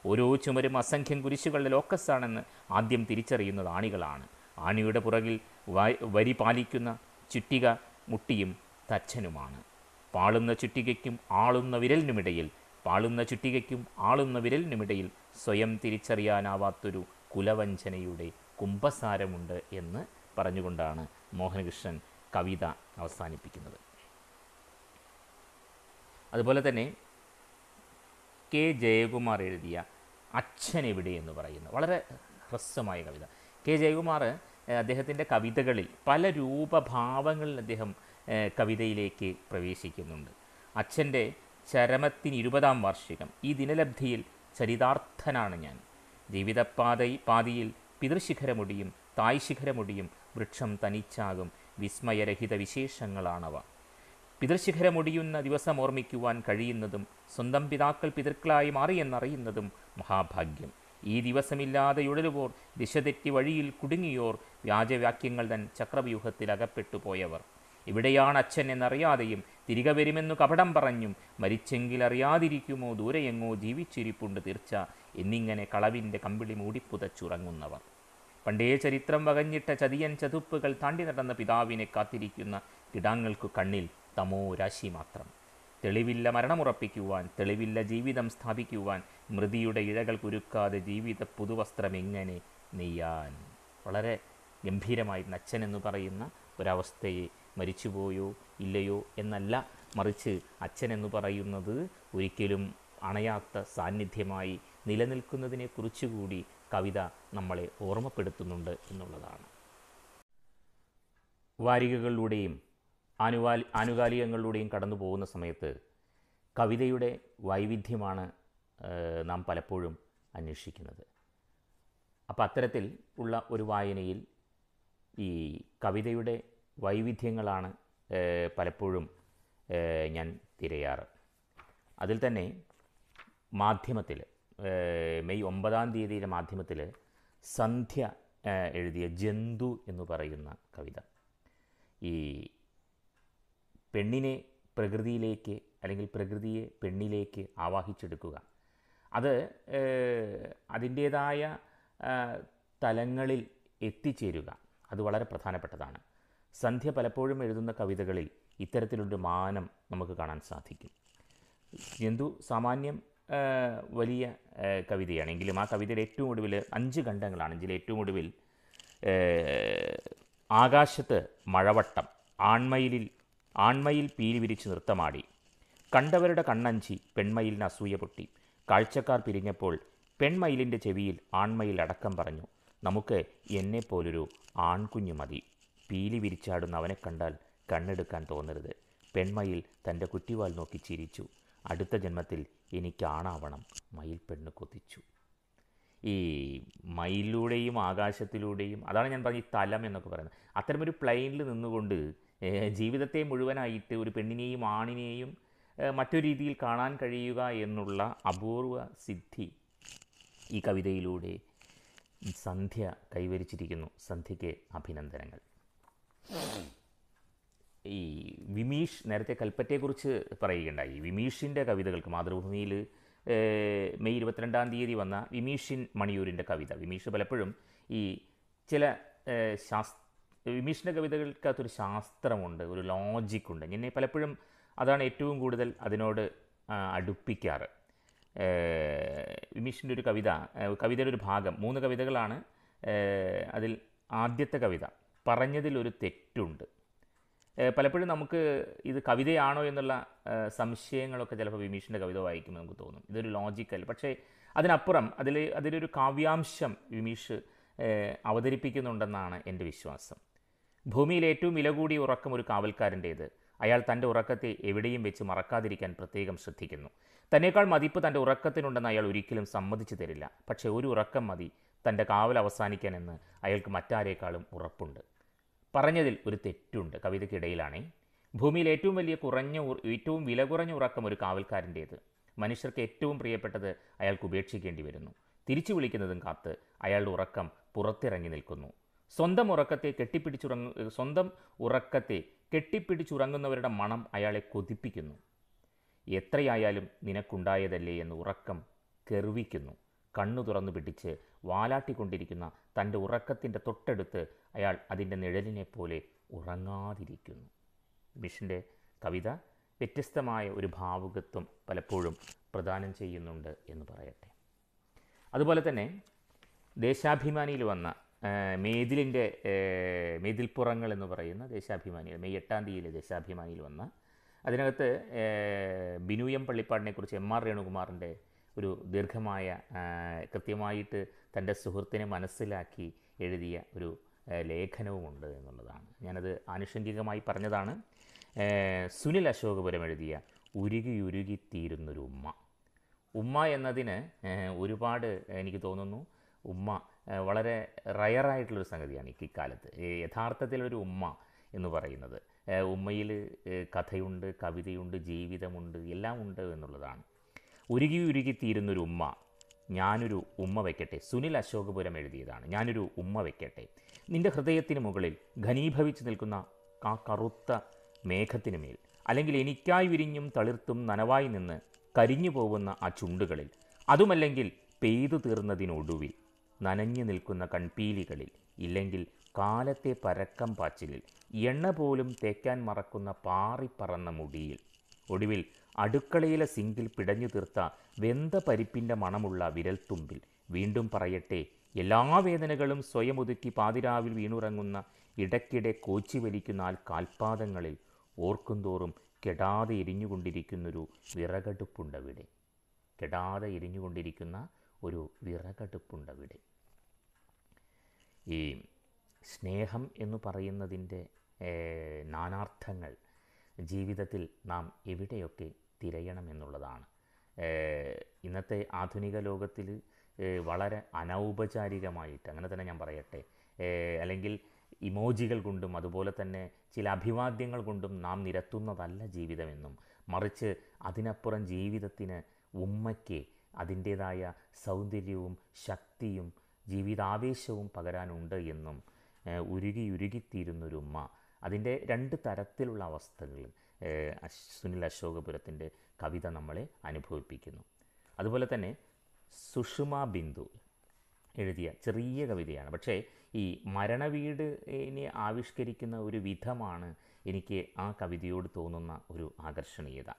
ഓരോ ചുമരും അസംഖ്യം കുരിശുകളുടെ ലോക്കസാണെന്ന് ആദ്യം തിരിച്ചറിയുന്നത് ആണികളാണ് ആണിയുടെ പുറകിൽ വരി പാലിക്കുന്ന ചുറ്റിക മുട്ടിയും തച്ചനുമാണ് പാളുന്ന ചുറ്റികയ്ക്കും ആളുന്ന വിരലിനുമിടയിൽ പാളുന്ന ചുറ്റികയ്ക്കും ആളുന്ന വിരലിനുമിടയിൽ സ്വയം തിരിച്ചറിയാനാവാത്തൊരു കുലവഞ്ചനയുടെ കുംഭസാരമുണ്ട് എന്ന് പറഞ്ഞുകൊണ്ടാണ് മോഹനകൃഷ്ണൻ കവിത അവസാനിപ്പിക്കുന്നത് അതുപോലെ തന്നെ കെ ജയകുമാർ എഴുതിയ അച്ഛൻ എവിടെ എന്ന് പറയുന്ന വളരെ ഹ്രസ്വമായ കവിത കെ ജയകുമാർ അദ്ദേഹത്തിൻ്റെ കവിതകളിൽ പല രൂപഭാവങ്ങളിൽ അദ്ദേഹം കവിതയിലേക്ക് പ്രവേശിക്കുന്നുണ്ട് അച്ഛൻ്റെ ചരമത്തിന് ഇരുപതാം വാർഷികം ഈ ദിനലബ്ധിയിൽ ചരിതാർത്ഥനാണ് ഞാൻ ജീവിതപാത പാതിയിൽ പിതൃശിഖരമുടിയും തായ് ശിഖരമുടിയും വൃക്ഷം തനിച്ചാകും വിസ്മയരഹിത വിശേഷങ്ങളാണവ പിതൃശിഖരമൊടിയുന്ന ദിവസം ഓർമ്മിക്കുവാൻ കഴിയുന്നതും സ്വന്തം പിതാക്കൾ പിതൃക്കളായി മാറിയെന്നറിയുന്നതും മഹാഭാഗ്യം ഈ ദിവസമില്ലാതെയുഴലുപോർ ദിശ തെറ്റി വഴിയിൽ കുടുങ്ങിയോർ വ്യാജവാക്യങ്ങൾ തൻ ചക്രവ്യൂഹത്തിൽ അകപ്പെട്ടു പോയവർ ഇവിടെയാണ് അച്ഛൻ എന്നറിയാതെയും തിരികെ വരുമെന്നു കപടം പറഞ്ഞും മരിച്ചെങ്കിൽ അറിയാതിരിക്കുമോ ദൂരെയെങ്ങോ ജീവിച്ചിരിപ്പുണ്ട് തീർച്ച എന്നിങ്ങനെ കളവിൻ്റെ കമ്പിളി മൂടിപ്പുതച്ചുറങ്ങുന്നവർ പണ്ടേ ചരിത്രം വകഞ്ഞിട്ട ചതിയൻ ചതുപ്പുകൾ താണ്ടി നടന്ന പിതാവിനെ കാത്തിരിക്കുന്ന കിടാങ്ങൾക്കു കണ്ണിൽ തമോ രാശി മാത്രം തെളിവില്ല മരണമുറപ്പിക്കുവാൻ തെളിവില്ല ജീവിതം സ്ഥാപിക്കുവാൻ മൃതിയുടെ ഇഴകൾ കുരുക്കാതെ ജീവിത പുതുവസ്ത്രം എങ്ങനെ നെയ്യാൻ വളരെ ഗംഭീരമായി നച്ചൻ എന്ന് പറയുന്ന ഒരവസ്ഥയെ മരിച്ചുപോയോ ഇല്ലയോ എന്നല്ല മറിച്ച് അച്ഛൻ എന്ന് പറയുന്നത് ഒരിക്കലും അണയാത്ത സാന്നിധ്യമായി നിലനിൽക്കുന്നതിനെ കുറിച്ചുകൂടി കവിത നമ്മളെ ഓർമ്മപ്പെടുത്തുന്നുണ്ട് എന്നുള്ളതാണ് വാരികകളിലൂടെയും ആനുകാലി ആനുകാലികങ്ങളിലൂടെയും കടന്നു പോകുന്ന സമയത്ത് കവിതയുടെ വൈവിധ്യമാണ് നാം പലപ്പോഴും അന്വേഷിക്കുന്നത് അപ്പം അത്തരത്തിൽ ഉള്ള ഒരു വായനയിൽ ഈ കവിതയുടെ വൈവിധ്യങ്ങളാണ് പലപ്പോഴും ഞാൻ തിരയാറ് അതിൽ തന്നെ മാധ്യമത്തിൽ മെയ് ഒമ്പതാം തീയതിയിലെ മാധ്യമത്തിൽ സന്ധ്യ എഴുതിയ ജന്തു എന്ന് പറയുന്ന കവിത ഈ പെണ്ണിനെ പ്രകൃതിയിലേക്ക് അല്ലെങ്കിൽ പ്രകൃതിയെ പെണ്ണിലേക്ക് ആവാഹിച്ചെടുക്കുക അത് അതിൻ്റേതായ തലങ്ങളിൽ എത്തിച്ചേരുക അത് വളരെ പ്രധാനപ്പെട്ടതാണ് സന്ധ്യ പലപ്പോഴും എഴുതുന്ന കവിതകളിൽ ഇത്തരത്തിലൊരു മാനം നമുക്ക് കാണാൻ സാധിക്കും ജന്തു സാമാന്യം വലിയ കവിതയാണെങ്കിലും ആ കവിതയുടെ ഏറ്റവും ഒടുവിൽ അഞ്ച് ഖണ്ഡങ്ങളാണ് ഇതിലെ ഏറ്റവും ഒടുവിൽ ആകാശത്ത് മഴവട്ടം ആൺമയിലിൽ ആൺമയിൽ പീലി നൃത്തമാടി കണ്ടവരുടെ കണ്ണഞ്ചി പെൺമയിലിന് അസൂയ പൊട്ടി കാഴ്ചക്കാർ പിരിഞ്ഞപ്പോൾ പെൺമയിലിൻ്റെ ചെവിയിൽ ആൺമയിൽ അടക്കം പറഞ്ഞു നമുക്ക് എന്നെപ്പോലൊരു ആൺകുഞ്ഞു മതി പീലി വിരിച്ചാടുന്ന അവനെ കണ്ടാൽ കണ്ണെടുക്കാൻ തോന്നരുത് പെൺമയിൽ തൻ്റെ കുറ്റിവാൽ നോക്കി ചിരിച്ചു അടുത്ത ജന്മത്തിൽ എനിക്കാണാവണം മയിൽ പെണ്ണ് കൊതിച്ചു ഈ മയിലൂടെയും ആകാശത്തിലൂടെയും അതാണ് ഞാൻ പറഞ്ഞ ഈ തലം എന്നൊക്കെ പറയുന്നത് അത്തരമൊരു പ്ലെയിനിൽ നിന്നുകൊണ്ട് ജീവിതത്തെ മുഴുവനായിട്ട് ഒരു പെണ്ണിനെയും ആണിനെയും മറ്റൊരു രീതിയിൽ കാണാൻ കഴിയുക എന്നുള്ള അപൂർവ സിദ്ധി ഈ കവിതയിലൂടെ സന്ധ്യ കൈവരിച്ചിരിക്കുന്നു സന്ധ്യയ്ക്ക് അഭിനന്ദനങ്ങൾ ഈ വിമീഷ് നേരത്തെ കൽപ്പറ്റയെക്കുറിച്ച് പറയുകയുണ്ടായി വിമീഷിൻ്റെ കവിതകൾക്ക് മാതൃഭൂമിയിൽ മെയ് ഇരുപത്തിരണ്ടാം തീയതി വന്ന വിമീഷിൻ മണിയൂരിൻ്റെ കവിത വിമീഷ് പലപ്പോഴും ഈ ചില ശാസ്ത്ര വിമീഷിൻ്റെ കവിതകൾക്കകത്തൊരു ശാസ്ത്രമുണ്ട് ഒരു ലോജിക്കുണ്ട് എന്നെ പലപ്പോഴും അതാണ് ഏറ്റവും കൂടുതൽ അതിനോട് അടുപ്പിക്കാറ് വിമീഷിൻ്റെ ഒരു കവിത കവിതയുടെ ഒരു ഭാഗം മൂന്ന് കവിതകളാണ് അതിൽ ആദ്യത്തെ കവിത പറഞ്ഞതിലൊരു തെറ്റുണ്ട് പലപ്പോഴും നമുക്ക് ഇത് കവിതയാണോ എന്നുള്ള സംശയങ്ങളൊക്കെ ചിലപ്പോൾ വിമീഷിൻ്റെ കവിത വായിക്കുമ്പോൾ നമുക്ക് തോന്നും ഇതൊരു ലോജിക്കൽ പക്ഷേ അതിനപ്പുറം അതിൽ അതിലൊരു കാവ്യാംശം വിമീഷ് അവതരിപ്പിക്കുന്നുണ്ടെന്നാണ് എൻ്റെ വിശ്വാസം ഭൂമിയിൽ ഏറ്റവും വില കൂടിയ ഉറക്കം ഒരു കാവൽക്കാരൻ്റേത് അയാൾ തൻ്റെ ഉറക്കത്തെ എവിടെയും വെച്ച് മറക്കാതിരിക്കാൻ പ്രത്യേകം ശ്രദ്ധിക്കുന്നു തന്നെക്കാൾ മതിപ്പ് തൻ്റെ ഉറക്കത്തിനുണ്ടെന്ന് അയാൾ ഒരിക്കലും സമ്മതിച്ചു തരില്ല പക്ഷേ ഒരു ഉറക്കം മതി തൻ്റെ കാവൽ അവസാനിക്കാനെന്ന് അയാൾക്ക് മറ്റാരേക്കാളും ഉറപ്പുണ്ട് പറഞ്ഞതിൽ ഒരു തെറ്റുണ്ട് കവിതയ്ക്കിടയിലാണേ ഭൂമിയിൽ ഏറ്റവും വലിയ കുറഞ്ഞ ഏറ്റവും വില കുറഞ്ഞ ഉറക്കം ഒരു കാവൽക്കാരൻ്റേത് മനുഷ്യർക്ക് ഏറ്റവും പ്രിയപ്പെട്ടത് അയാൾക്ക് ഉപേക്ഷിക്കേണ്ടി വരുന്നു തിരിച്ചു വിളിക്കുന്നതും കാത്ത് അയാളുടെ ഉറക്കം പുറത്തിറങ്ങി നിൽക്കുന്നു സ്വന്തം ഉറക്കത്തെ കെട്ടിപ്പിടിച്ചുറങ്ങ സ്വന്തം ഉറക്കത്തെ കെട്ടിപ്പിടിച്ചുറങ്ങുന്നവരുടെ മണം അയാളെ കൊതിപ്പിക്കുന്നു എത്രയായാലും നിനക്കുണ്ടായതല്ലേ എന്ന് ഉറക്കം കെറുവിക്കുന്നു കണ്ണു തുറന്നു പിടിച്ച് വാലാട്ടിക്കൊണ്ടിരിക്കുന്ന തൻ്റെ ഉറക്കത്തിൻ്റെ തൊട്ടടുത്ത് അയാൾ അതിൻ്റെ നിഴലിനെ പോലെ ഉറങ്ങാതിരിക്കുന്നു ബിഷിൻ്റെ കവിത വ്യത്യസ്തമായ ഒരു ഭാവുകത്വം പലപ്പോഴും പ്രദാനം ചെയ്യുന്നുണ്ട് എന്ന് പറയട്ടെ അതുപോലെ തന്നെ ദേശാഭിമാനിയിൽ വന്ന മേതിലിൻ്റെ മേതിൽപ്പുറങ്ങൾ എന്ന് പറയുന്ന ദേശാഭിമാനിയിൽ മെയ് എട്ടാം തീയതിയിലെ ദേശാഭിമാനിയിൽ വന്ന അതിനകത്ത് ബിനു എം പള്ളിപ്പാടിനെക്കുറിച്ച് എം ആർ രേണുകുമാറിൻ്റെ ഒരു ദീർഘമായ കൃത്യമായിട്ട് തൻ്റെ സുഹൃത്തിനെ മനസ്സിലാക്കി എഴുതിയ ഒരു ലേഖനവുമുണ്ട് എന്നുള്ളതാണ് ഞാനത് ആനുഷംഗികമായി പറഞ്ഞതാണ് സുനിൽ അശോകപുരം എഴുതിയ ഉരുകി ഉരുകി തീരുന്നൊരു ഉമ്മ ഉമ്മ എന്നതിന് ഒരുപാട് എനിക്ക് തോന്നുന്നു ഉമ്മ വളരെ റയറായിട്ടുള്ളൊരു സംഗതിയാണ് ഇക്കാലത്ത് യഥാർത്ഥത്തിലൊരു ഉമ്മ എന്ന് പറയുന്നത് ഉമ്മയിൽ കഥയുണ്ട് കവിതയുണ്ട് ജീവിതമുണ്ട് എല്ലാം ഉണ്ട് എന്നുള്ളതാണ് ഉരുകി ഉരുകി തീരുന്നൊരു ഉമ്മ ഞാനൊരു ഉമ്മ വയ്ക്കട്ടെ സുനിൽ അശോകപുരം എഴുതിയതാണ് ഞാനൊരു ഉമ്മ വയ്ക്കട്ടെ നിൻ്റെ ഹൃദയത്തിന് മുകളിൽ ഘനീഭവിച്ച് നിൽക്കുന്ന ആ കറുത്ത മേഘത്തിന് മേൽ അല്ലെങ്കിൽ എനിക്കായി വിരിഞ്ഞും തളിർത്തും നനവായി നിന്ന് കരിഞ്ഞു പോകുന്ന ആ ചുണ്ടുകളിൽ അതുമല്ലെങ്കിൽ പെയ്തു തീർന്നതിനൊടുവിൽ നനഞ്ഞു നിൽക്കുന്ന കൺപീലികളിൽ ഇല്ലെങ്കിൽ കാലത്തെ പരക്കം പാച്ചിലിൽ എണ്ണ പോലും തേക്കാൻ മറക്കുന്ന പാറിപ്പറന്ന മുടിയിൽ ഒടുവിൽ അടുക്കളയിലെ സിങ്കിൽ പിടഞ്ഞു തീർത്ത വെന്ത പരിപ്പിൻ്റെ മണമുള്ള വിരൽത്തുമ്പിൽ വീണ്ടും പറയട്ടെ എല്ലാ വേദനകളും സ്വയം ഒതുക്കി പാതിരാവിൽ വീണുറങ്ങുന്ന ഇടയ്ക്കിടെ കോച്ചി വലിക്കുന്ന ആൾ കാൽപാദങ്ങളിൽ ഓർക്കുന്തോറും കെടാതെ എരിഞ്ഞുകൊണ്ടിരിക്കുന്നൊരു വിറകടുപ്പുണ്ടവിടെ കെടാതെ എരിഞ്ഞുകൊണ്ടിരിക്കുന്ന ഒരു വിറകടുപ്പുണ്ടവിടെ ഈ സ്നേഹം എന്ന് പറയുന്നതിൻ്റെ നാനാർത്ഥങ്ങൾ ജീവിതത്തിൽ നാം എവിടെയൊക്കെ തിരയണമെന്നുള്ളതാണ് ഇന്നത്തെ ആധുനിക ലോകത്തിൽ വളരെ അനൗപചാരികമായിട്ട് അങ്ങനെ തന്നെ ഞാൻ പറയട്ടെ അല്ലെങ്കിൽ ഇമോജികൾ കൊണ്ടും അതുപോലെ തന്നെ ചില അഭിവാദ്യങ്ങൾ കൊണ്ടും നാം നിരത്തുന്നതല്ല ജീവിതമെന്നും മറിച്ച് അതിനപ്പുറം ജീവിതത്തിന് ഉമ്മയ്ക്ക് അതിൻ്റേതായ സൗന്ദര്യവും ശക്തിയും ജീവിതാവേശവും പകരാനുണ്ട് എന്നും ഉരുകി ഉരുകിത്തീരുന്നൊരു ഉമ്മ അതിൻ്റെ രണ്ട് തരത്തിലുള്ള അവസ്ഥകൾ സുനിൽ അശോകപുരത്തിൻ്റെ കവിത നമ്മളെ അനുഭവിപ്പിക്കുന്നു അതുപോലെ തന്നെ സുഷുമ ബിന്ദു എഴുതിയ ചെറിയ കവിതയാണ് പക്ഷേ ഈ മരണവീട് ഇനി ആവിഷ്കരിക്കുന്ന ഒരു വിധമാണ് എനിക്ക് ആ കവിതയോട് തോന്നുന്ന ഒരു ആകർഷണീയത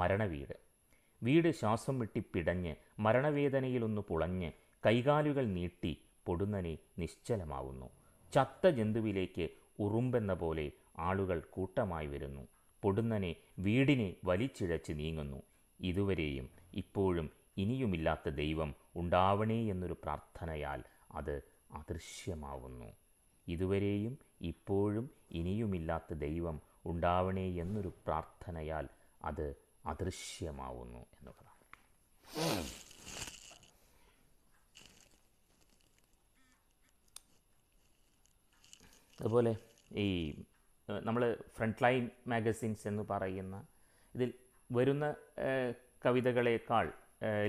മരണവീട് വീട് ശ്വാസം വിട്ടി പിടഞ്ഞ് മരണവേദനയിലൊന്ന് പുളഞ്ഞ് കൈകാലുകൾ നീട്ടി പൊടുന്നനെ നിശ്ചലമാവുന്നു ചത്ത ജന്തുവിലേക്ക് ഉറുമ്പെന്ന പോലെ ആളുകൾ കൂട്ടമായി വരുന്നു പൊടുന്നനെ വീടിനെ വലിച്ചിഴച്ച് നീങ്ങുന്നു ഇതുവരെയും ഇപ്പോഴും ഇനിയുമില്ലാത്ത ദൈവം ഉണ്ടാവണേ എന്നൊരു പ്രാർത്ഥനയാൽ അത് അദൃശ്യമാവുന്നു ഇതുവരെയും ഇപ്പോഴും ഇനിയുമില്ലാത്ത ദൈവം ഉണ്ടാവണേ എന്നൊരു പ്രാർത്ഥനയാൽ അത് അദൃശ്യമാവുന്നു എന്നുള്ളതാണ് അതുപോലെ ഈ നമ്മൾ ഫ്രണ്ട് ലൈൻ മാഗസിൻസ് എന്ന് പറയുന്ന ഇതിൽ വരുന്ന കവിതകളേക്കാൾ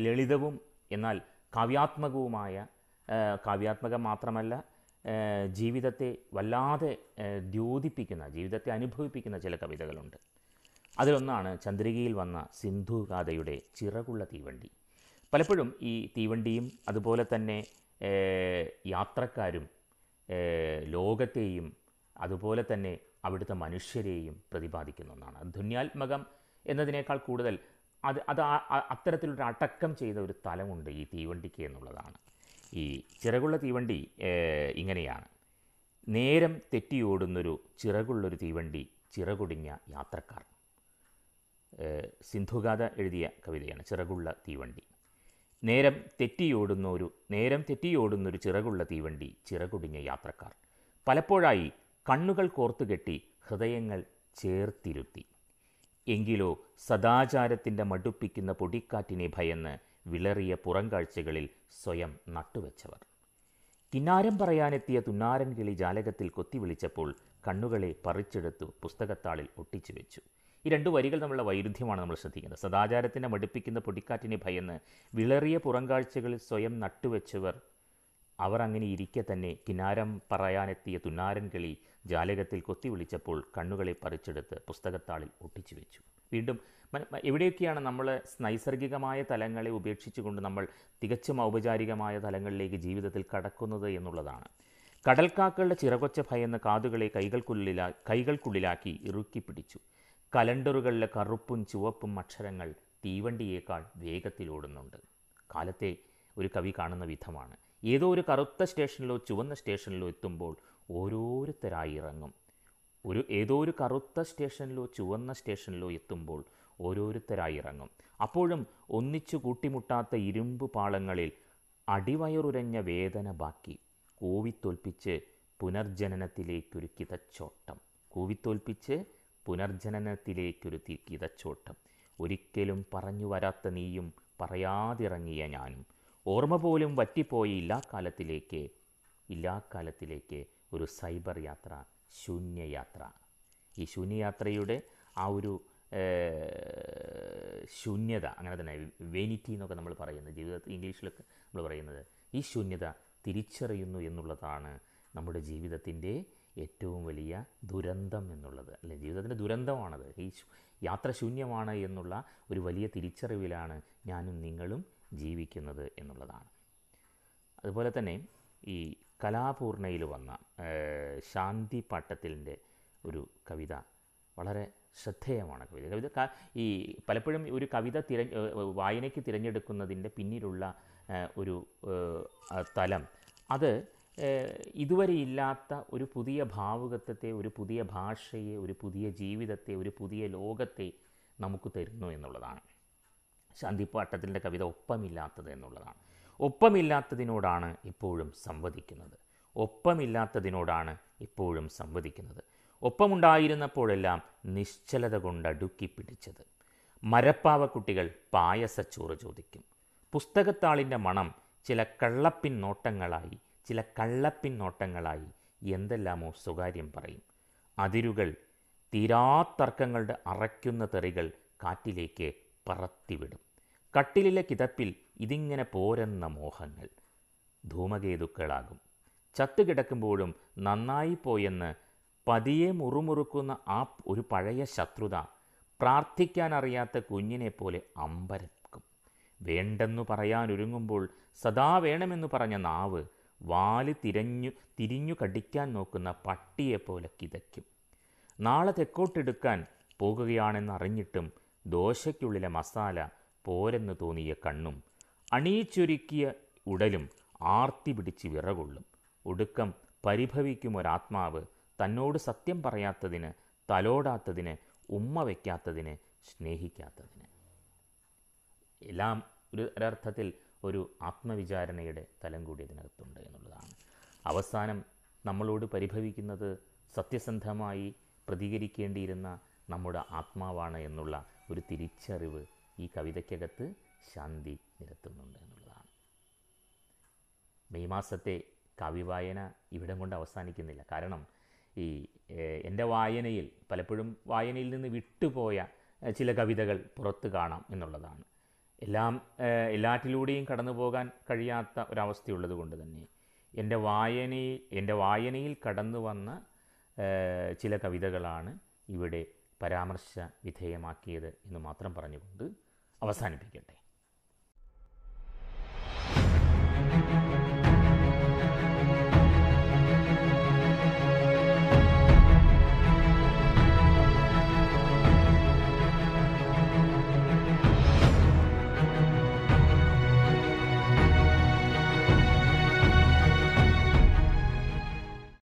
ലളിതവും എന്നാൽ കാവ്യാത്മകവുമായ കാവ്യാത്മകം മാത്രമല്ല ജീവിതത്തെ വല്ലാതെ ദ്യോതിപ്പിക്കുന്ന ജീവിതത്തെ അനുഭവിപ്പിക്കുന്ന ചില കവിതകളുണ്ട് അതിലൊന്നാണ് ചന്ദ്രികയിൽ വന്ന സിന്ധു ഗാഥയുടെ ചിറകുള്ള തീവണ്ടി പലപ്പോഴും ഈ തീവണ്ടിയും അതുപോലെ തന്നെ യാത്രക്കാരും ലോകത്തെയും അതുപോലെ തന്നെ അവിടുത്തെ മനുഷ്യരെയും പ്രതിപാദിക്കുന്ന ഒന്നാണ് ധുന്യാത്മകം എന്നതിനേക്കാൾ കൂടുതൽ അത് അത് അത്തരത്തിലൊരു അടക്കം ചെയ്ത ഒരു തലമുണ്ട് ഈ തീവണ്ടിക്ക് എന്നുള്ളതാണ് ഈ ചിറകുള്ള തീവണ്ടി ഇങ്ങനെയാണ് നേരം തെറ്റിയോടുന്നൊരു ചിറകുള്ളൊരു തീവണ്ടി ചിറകുടിഞ്ഞ യാത്രക്കാർ സിന്ധുഗാഥ എഴുതിയ കവിതയാണ് ചിറകുള്ള തീവണ്ടി നേരം തെറ്റിയോടുന്ന ഒരു നേരം തെറ്റിയോടുന്നൊരു ചിറകുള്ള തീവണ്ടി ചിറകുടിഞ്ഞ യാത്രക്കാർ പലപ്പോഴായി കണ്ണുകൾ കോർത്തുകെട്ടി ഹൃദയങ്ങൾ ചേർത്തിരുത്തി എങ്കിലോ സദാചാരത്തിൻ്റെ മടുപ്പിക്കുന്ന പൊടിക്കാറ്റിനെ ഭയന്ന് വിളറിയ പുറംകാഴ്ചകളിൽ സ്വയം നട്ടുവെച്ചവർ കിന്നാരം പറയാനെത്തിയ തുന്നാരൻ കിളി ജാലകത്തിൽ കൊത്തിവിളിച്ചപ്പോൾ കണ്ണുകളെ പറിച്ചെടുത്തു പുസ്തകത്താളിൽ ഒട്ടിച്ചു വെച്ചു ഈ രണ്ട് വരികൾ തമ്മിലുള്ള വൈരുദ്ധ്യമാണ് നമ്മൾ ശ്രദ്ധിക്കുന്നത് സദാചാരത്തിനെ മടുപ്പിക്കുന്ന പൊടിക്കാറ്റിനെ ഭയന്ന് വിളറിയ പുറംകാഴ്ചകളിൽ സ്വയം നട്ടുവെച്ചവർ അവർ അങ്ങനെ ഇരിക്കെ തന്നെ കിനാരം പറയാനെത്തിയ തുന്നാരൻ കിളി ജാലകത്തിൽ കൊത്തി വിളിച്ചപ്പോൾ കണ്ണുകളെ പറിച്ചെടുത്ത് പുസ്തകത്താളിൽ ഒട്ടിച്ചു വെച്ചു വീണ്ടും എവിടെയൊക്കെയാണ് നമ്മൾ നൈസർഗികമായ തലങ്ങളെ ഉപേക്ഷിച്ചുകൊണ്ട് നമ്മൾ തികച്ചും ഔപചാരികമായ തലങ്ങളിലേക്ക് ജീവിതത്തിൽ കടക്കുന്നത് എന്നുള്ളതാണ് കടൽക്കാക്കളുടെ ചിറകൊച്ച ഭയന്ന് കാതുകളെ കൈകൾക്കുള്ളിലാ കൈകൾക്കുള്ളിലാക്കി ഇറുക്കി പിടിച്ചു കലണ്ടറുകളിലെ കറുപ്പും ചുവപ്പും അക്ഷരങ്ങൾ തീവണ്ടിയേക്കാൾ വേഗത്തിലോടുന്നുണ്ട് കാലത്തെ ഒരു കവി കാണുന്ന വിധമാണ് ഏതോ ഒരു കറുത്ത സ്റ്റേഷനിലോ ചുവന്ന സ്റ്റേഷനിലോ എത്തുമ്പോൾ ഓരോരുത്തരായി ഇറങ്ങും ഒരു ഏതോ ഒരു കറുത്ത സ്റ്റേഷനിലോ ചുവന്ന സ്റ്റേഷനിലോ എത്തുമ്പോൾ ഓരോരുത്തരായി ഇറങ്ങും അപ്പോഴും ഒന്നിച്ചു കൂട്ടിമുട്ടാത്ത ഇരുമ്പ് പാളങ്ങളിൽ അടിവയറുരഞ്ഞ വേദന ബാക്കി കൂവിത്തോൽപ്പിച്ച് പുനർജനനത്തിലേക്കൊരു കിതച്ചോട്ടം കൂവിത്തോൽപ്പിച്ച് പുനർജനനത്തിലേക്കൊരു കിതച്ചോട്ടം ഒരിക്കലും പറഞ്ഞു വരാത്ത നീയും പറയാതിറങ്ങിയ ഞാനും ഓർമ്മ പോലും വറ്റിപ്പോയി ഇല്ലാക്കാലത്തിലേക്ക് ഇല്ലാക്കാലത്തിലേക്ക് ഒരു സൈബർ യാത്ര ശൂന്യയാത്ര ഈ ശൂന്യയാത്രയുടെ ആ ഒരു ശൂന്യത അങ്ങനെ തന്നെ വേനിറ്റി എന്നൊക്കെ നമ്മൾ പറയുന്നത് ജീവിതത്തിൽ ഇംഗ്ലീഷിലൊക്കെ നമ്മൾ പറയുന്നത് ഈ ശൂന്യത തിരിച്ചറിയുന്നു എന്നുള്ളതാണ് നമ്മുടെ ജീവിതത്തിൻ്റെ ഏറ്റവും വലിയ ദുരന്തം എന്നുള്ളത് അല്ലെ ജീവിതത്തിൻ്റെ ദുരന്തമാണത് ഈ യാത്ര ശൂന്യമാണ് എന്നുള്ള ഒരു വലിയ തിരിച്ചറിവിലാണ് ഞാനും നിങ്ങളും ജീവിക്കുന്നത് എന്നുള്ളതാണ് അതുപോലെ തന്നെ ഈ കലാപൂർണയിൽ വന്ന ശാന്തി പാട്ടത്തിലിൻ്റെ ഒരു കവിത വളരെ ശ്രദ്ധേയമാണ് കവിത കവിത ഈ പലപ്പോഴും ഒരു കവിത തിരഞ്ഞ് വായനയ്ക്ക് തിരഞ്ഞെടുക്കുന്നതിൻ്റെ പിന്നിലുള്ള ഒരു തലം അത് ഇതുവരെ ഇല്ലാത്ത ഒരു പുതിയ ഭാവുകത്വത്തെ ഒരു പുതിയ ഭാഷയെ ഒരു പുതിയ ജീവിതത്തെ ഒരു പുതിയ ലോകത്തെ നമുക്ക് തരുന്നു എന്നുള്ളതാണ് ശാന്തിപ്പാട്ടത്തിൻ്റെ കവിത ഒപ്പമില്ലാത്തത് എന്നുള്ളതാണ് ഒപ്പമില്ലാത്തതിനോടാണ് ഇപ്പോഴും സംവദിക്കുന്നത് ഒപ്പമില്ലാത്തതിനോടാണ് ഇപ്പോഴും സംവദിക്കുന്നത് ഒപ്പമുണ്ടായിരുന്നപ്പോഴെല്ലാം നിശ്ചലത കൊണ്ടടുക്കി അടുക്കി മരപ്പാവ കുട്ടികൾ പായസച്ചോറ് ചോദിക്കും പുസ്തകത്താളിൻ്റെ മണം ചില കള്ളപ്പിൻ നോട്ടങ്ങളായി ചില കള്ളപ്പിന്നോട്ടങ്ങളായി എന്തെല്ലാമോ സ്വകാര്യം പറയും അതിരുകൾ തീരാത്തർക്കങ്ങളുടെ അറയ്ക്കുന്ന തെറികൾ കാറ്റിലേക്ക് പറത്തിവിടും കട്ടിലിലെ കിതപ്പിൽ ഇതിങ്ങനെ പോരെന്ന മോഹങ്ങൾ ധൂമകേതുക്കളാകും ചത്തുകിടക്കുമ്പോഴും നന്നായി പോയെന്ന് പതിയെ മുറുമുറുക്കുന്ന ആ ഒരു പഴയ ശത്രുത പ്രാർത്ഥിക്കാനറിയാത്ത കുഞ്ഞിനെ പോലെ അമ്പരക്കും വേണ്ടെന്നു പറയാനൊരുങ്ങുമ്പോൾ സദാ വേണമെന്ന് പറഞ്ഞ നാവ് വാല് തിരഞ്ഞു തിരിഞ്ഞു കടിക്കാൻ നോക്കുന്ന പട്ടിയെപ്പോലെ കിതയ്ക്കും നാളെ തെക്കോട്ടെടുക്കാൻ പോകുകയാണെന്നറിഞ്ഞിട്ടും ദോശയ്ക്കുള്ളിലെ മസാല പോരെന്ന് തോന്നിയ കണ്ണും അണിയിച്ചൊരുക്കിയ ഉടലും ആർത്തി പിടിച്ച് വിറകൊള്ളും ഒടുക്കം പരിഭവിക്കും ഒരാത്മാവ് തന്നോട് സത്യം പറയാത്തതിന് തലോടാത്തതിന് ഉമ്മ വയ്ക്കാത്തതിന് സ്നേഹിക്കാത്തതിന് എല്ലാം ഒരു ഒരർത്ഥത്തിൽ ഒരു ആത്മവിചാരണയുടെ തലം കൂടി അതിനകത്തുണ്ട് എന്നുള്ളതാണ് അവസാനം നമ്മളോട് പരിഭവിക്കുന്നത് സത്യസന്ധമായി പ്രതികരിക്കേണ്ടിയിരുന്ന നമ്മുടെ ആത്മാവാണ് എന്നുള്ള ഒരു തിരിച്ചറിവ് ഈ കവിതയ്ക്കകത്ത് ശാന്തി നിരത്തുന്നുണ്ട് എന്നുള്ളതാണ് മെയ് മാസത്തെ കവിവായന ഇവിടെ കൊണ്ട് അവസാനിക്കുന്നില്ല കാരണം ഈ എൻ്റെ വായനയിൽ പലപ്പോഴും വായനയിൽ നിന്ന് വിട്ടുപോയ ചില കവിതകൾ പുറത്ത് കാണാം എന്നുള്ളതാണ് എല്ലാം എല്ലാറ്റിലൂടെയും കടന്നു പോകാൻ കഴിയാത്ത ഒരവസ്ഥയുള്ളത് കൊണ്ട് തന്നെ എൻ്റെ വായനയിൽ എൻ്റെ വായനയിൽ കടന്നു വന്ന ചില കവിതകളാണ് ഇവിടെ പരാമർശ വിധേയമാക്കിയത് എന്ന് മാത്രം പറഞ്ഞുകൊണ്ട് അവസാനിപ്പിക്കട്ടെ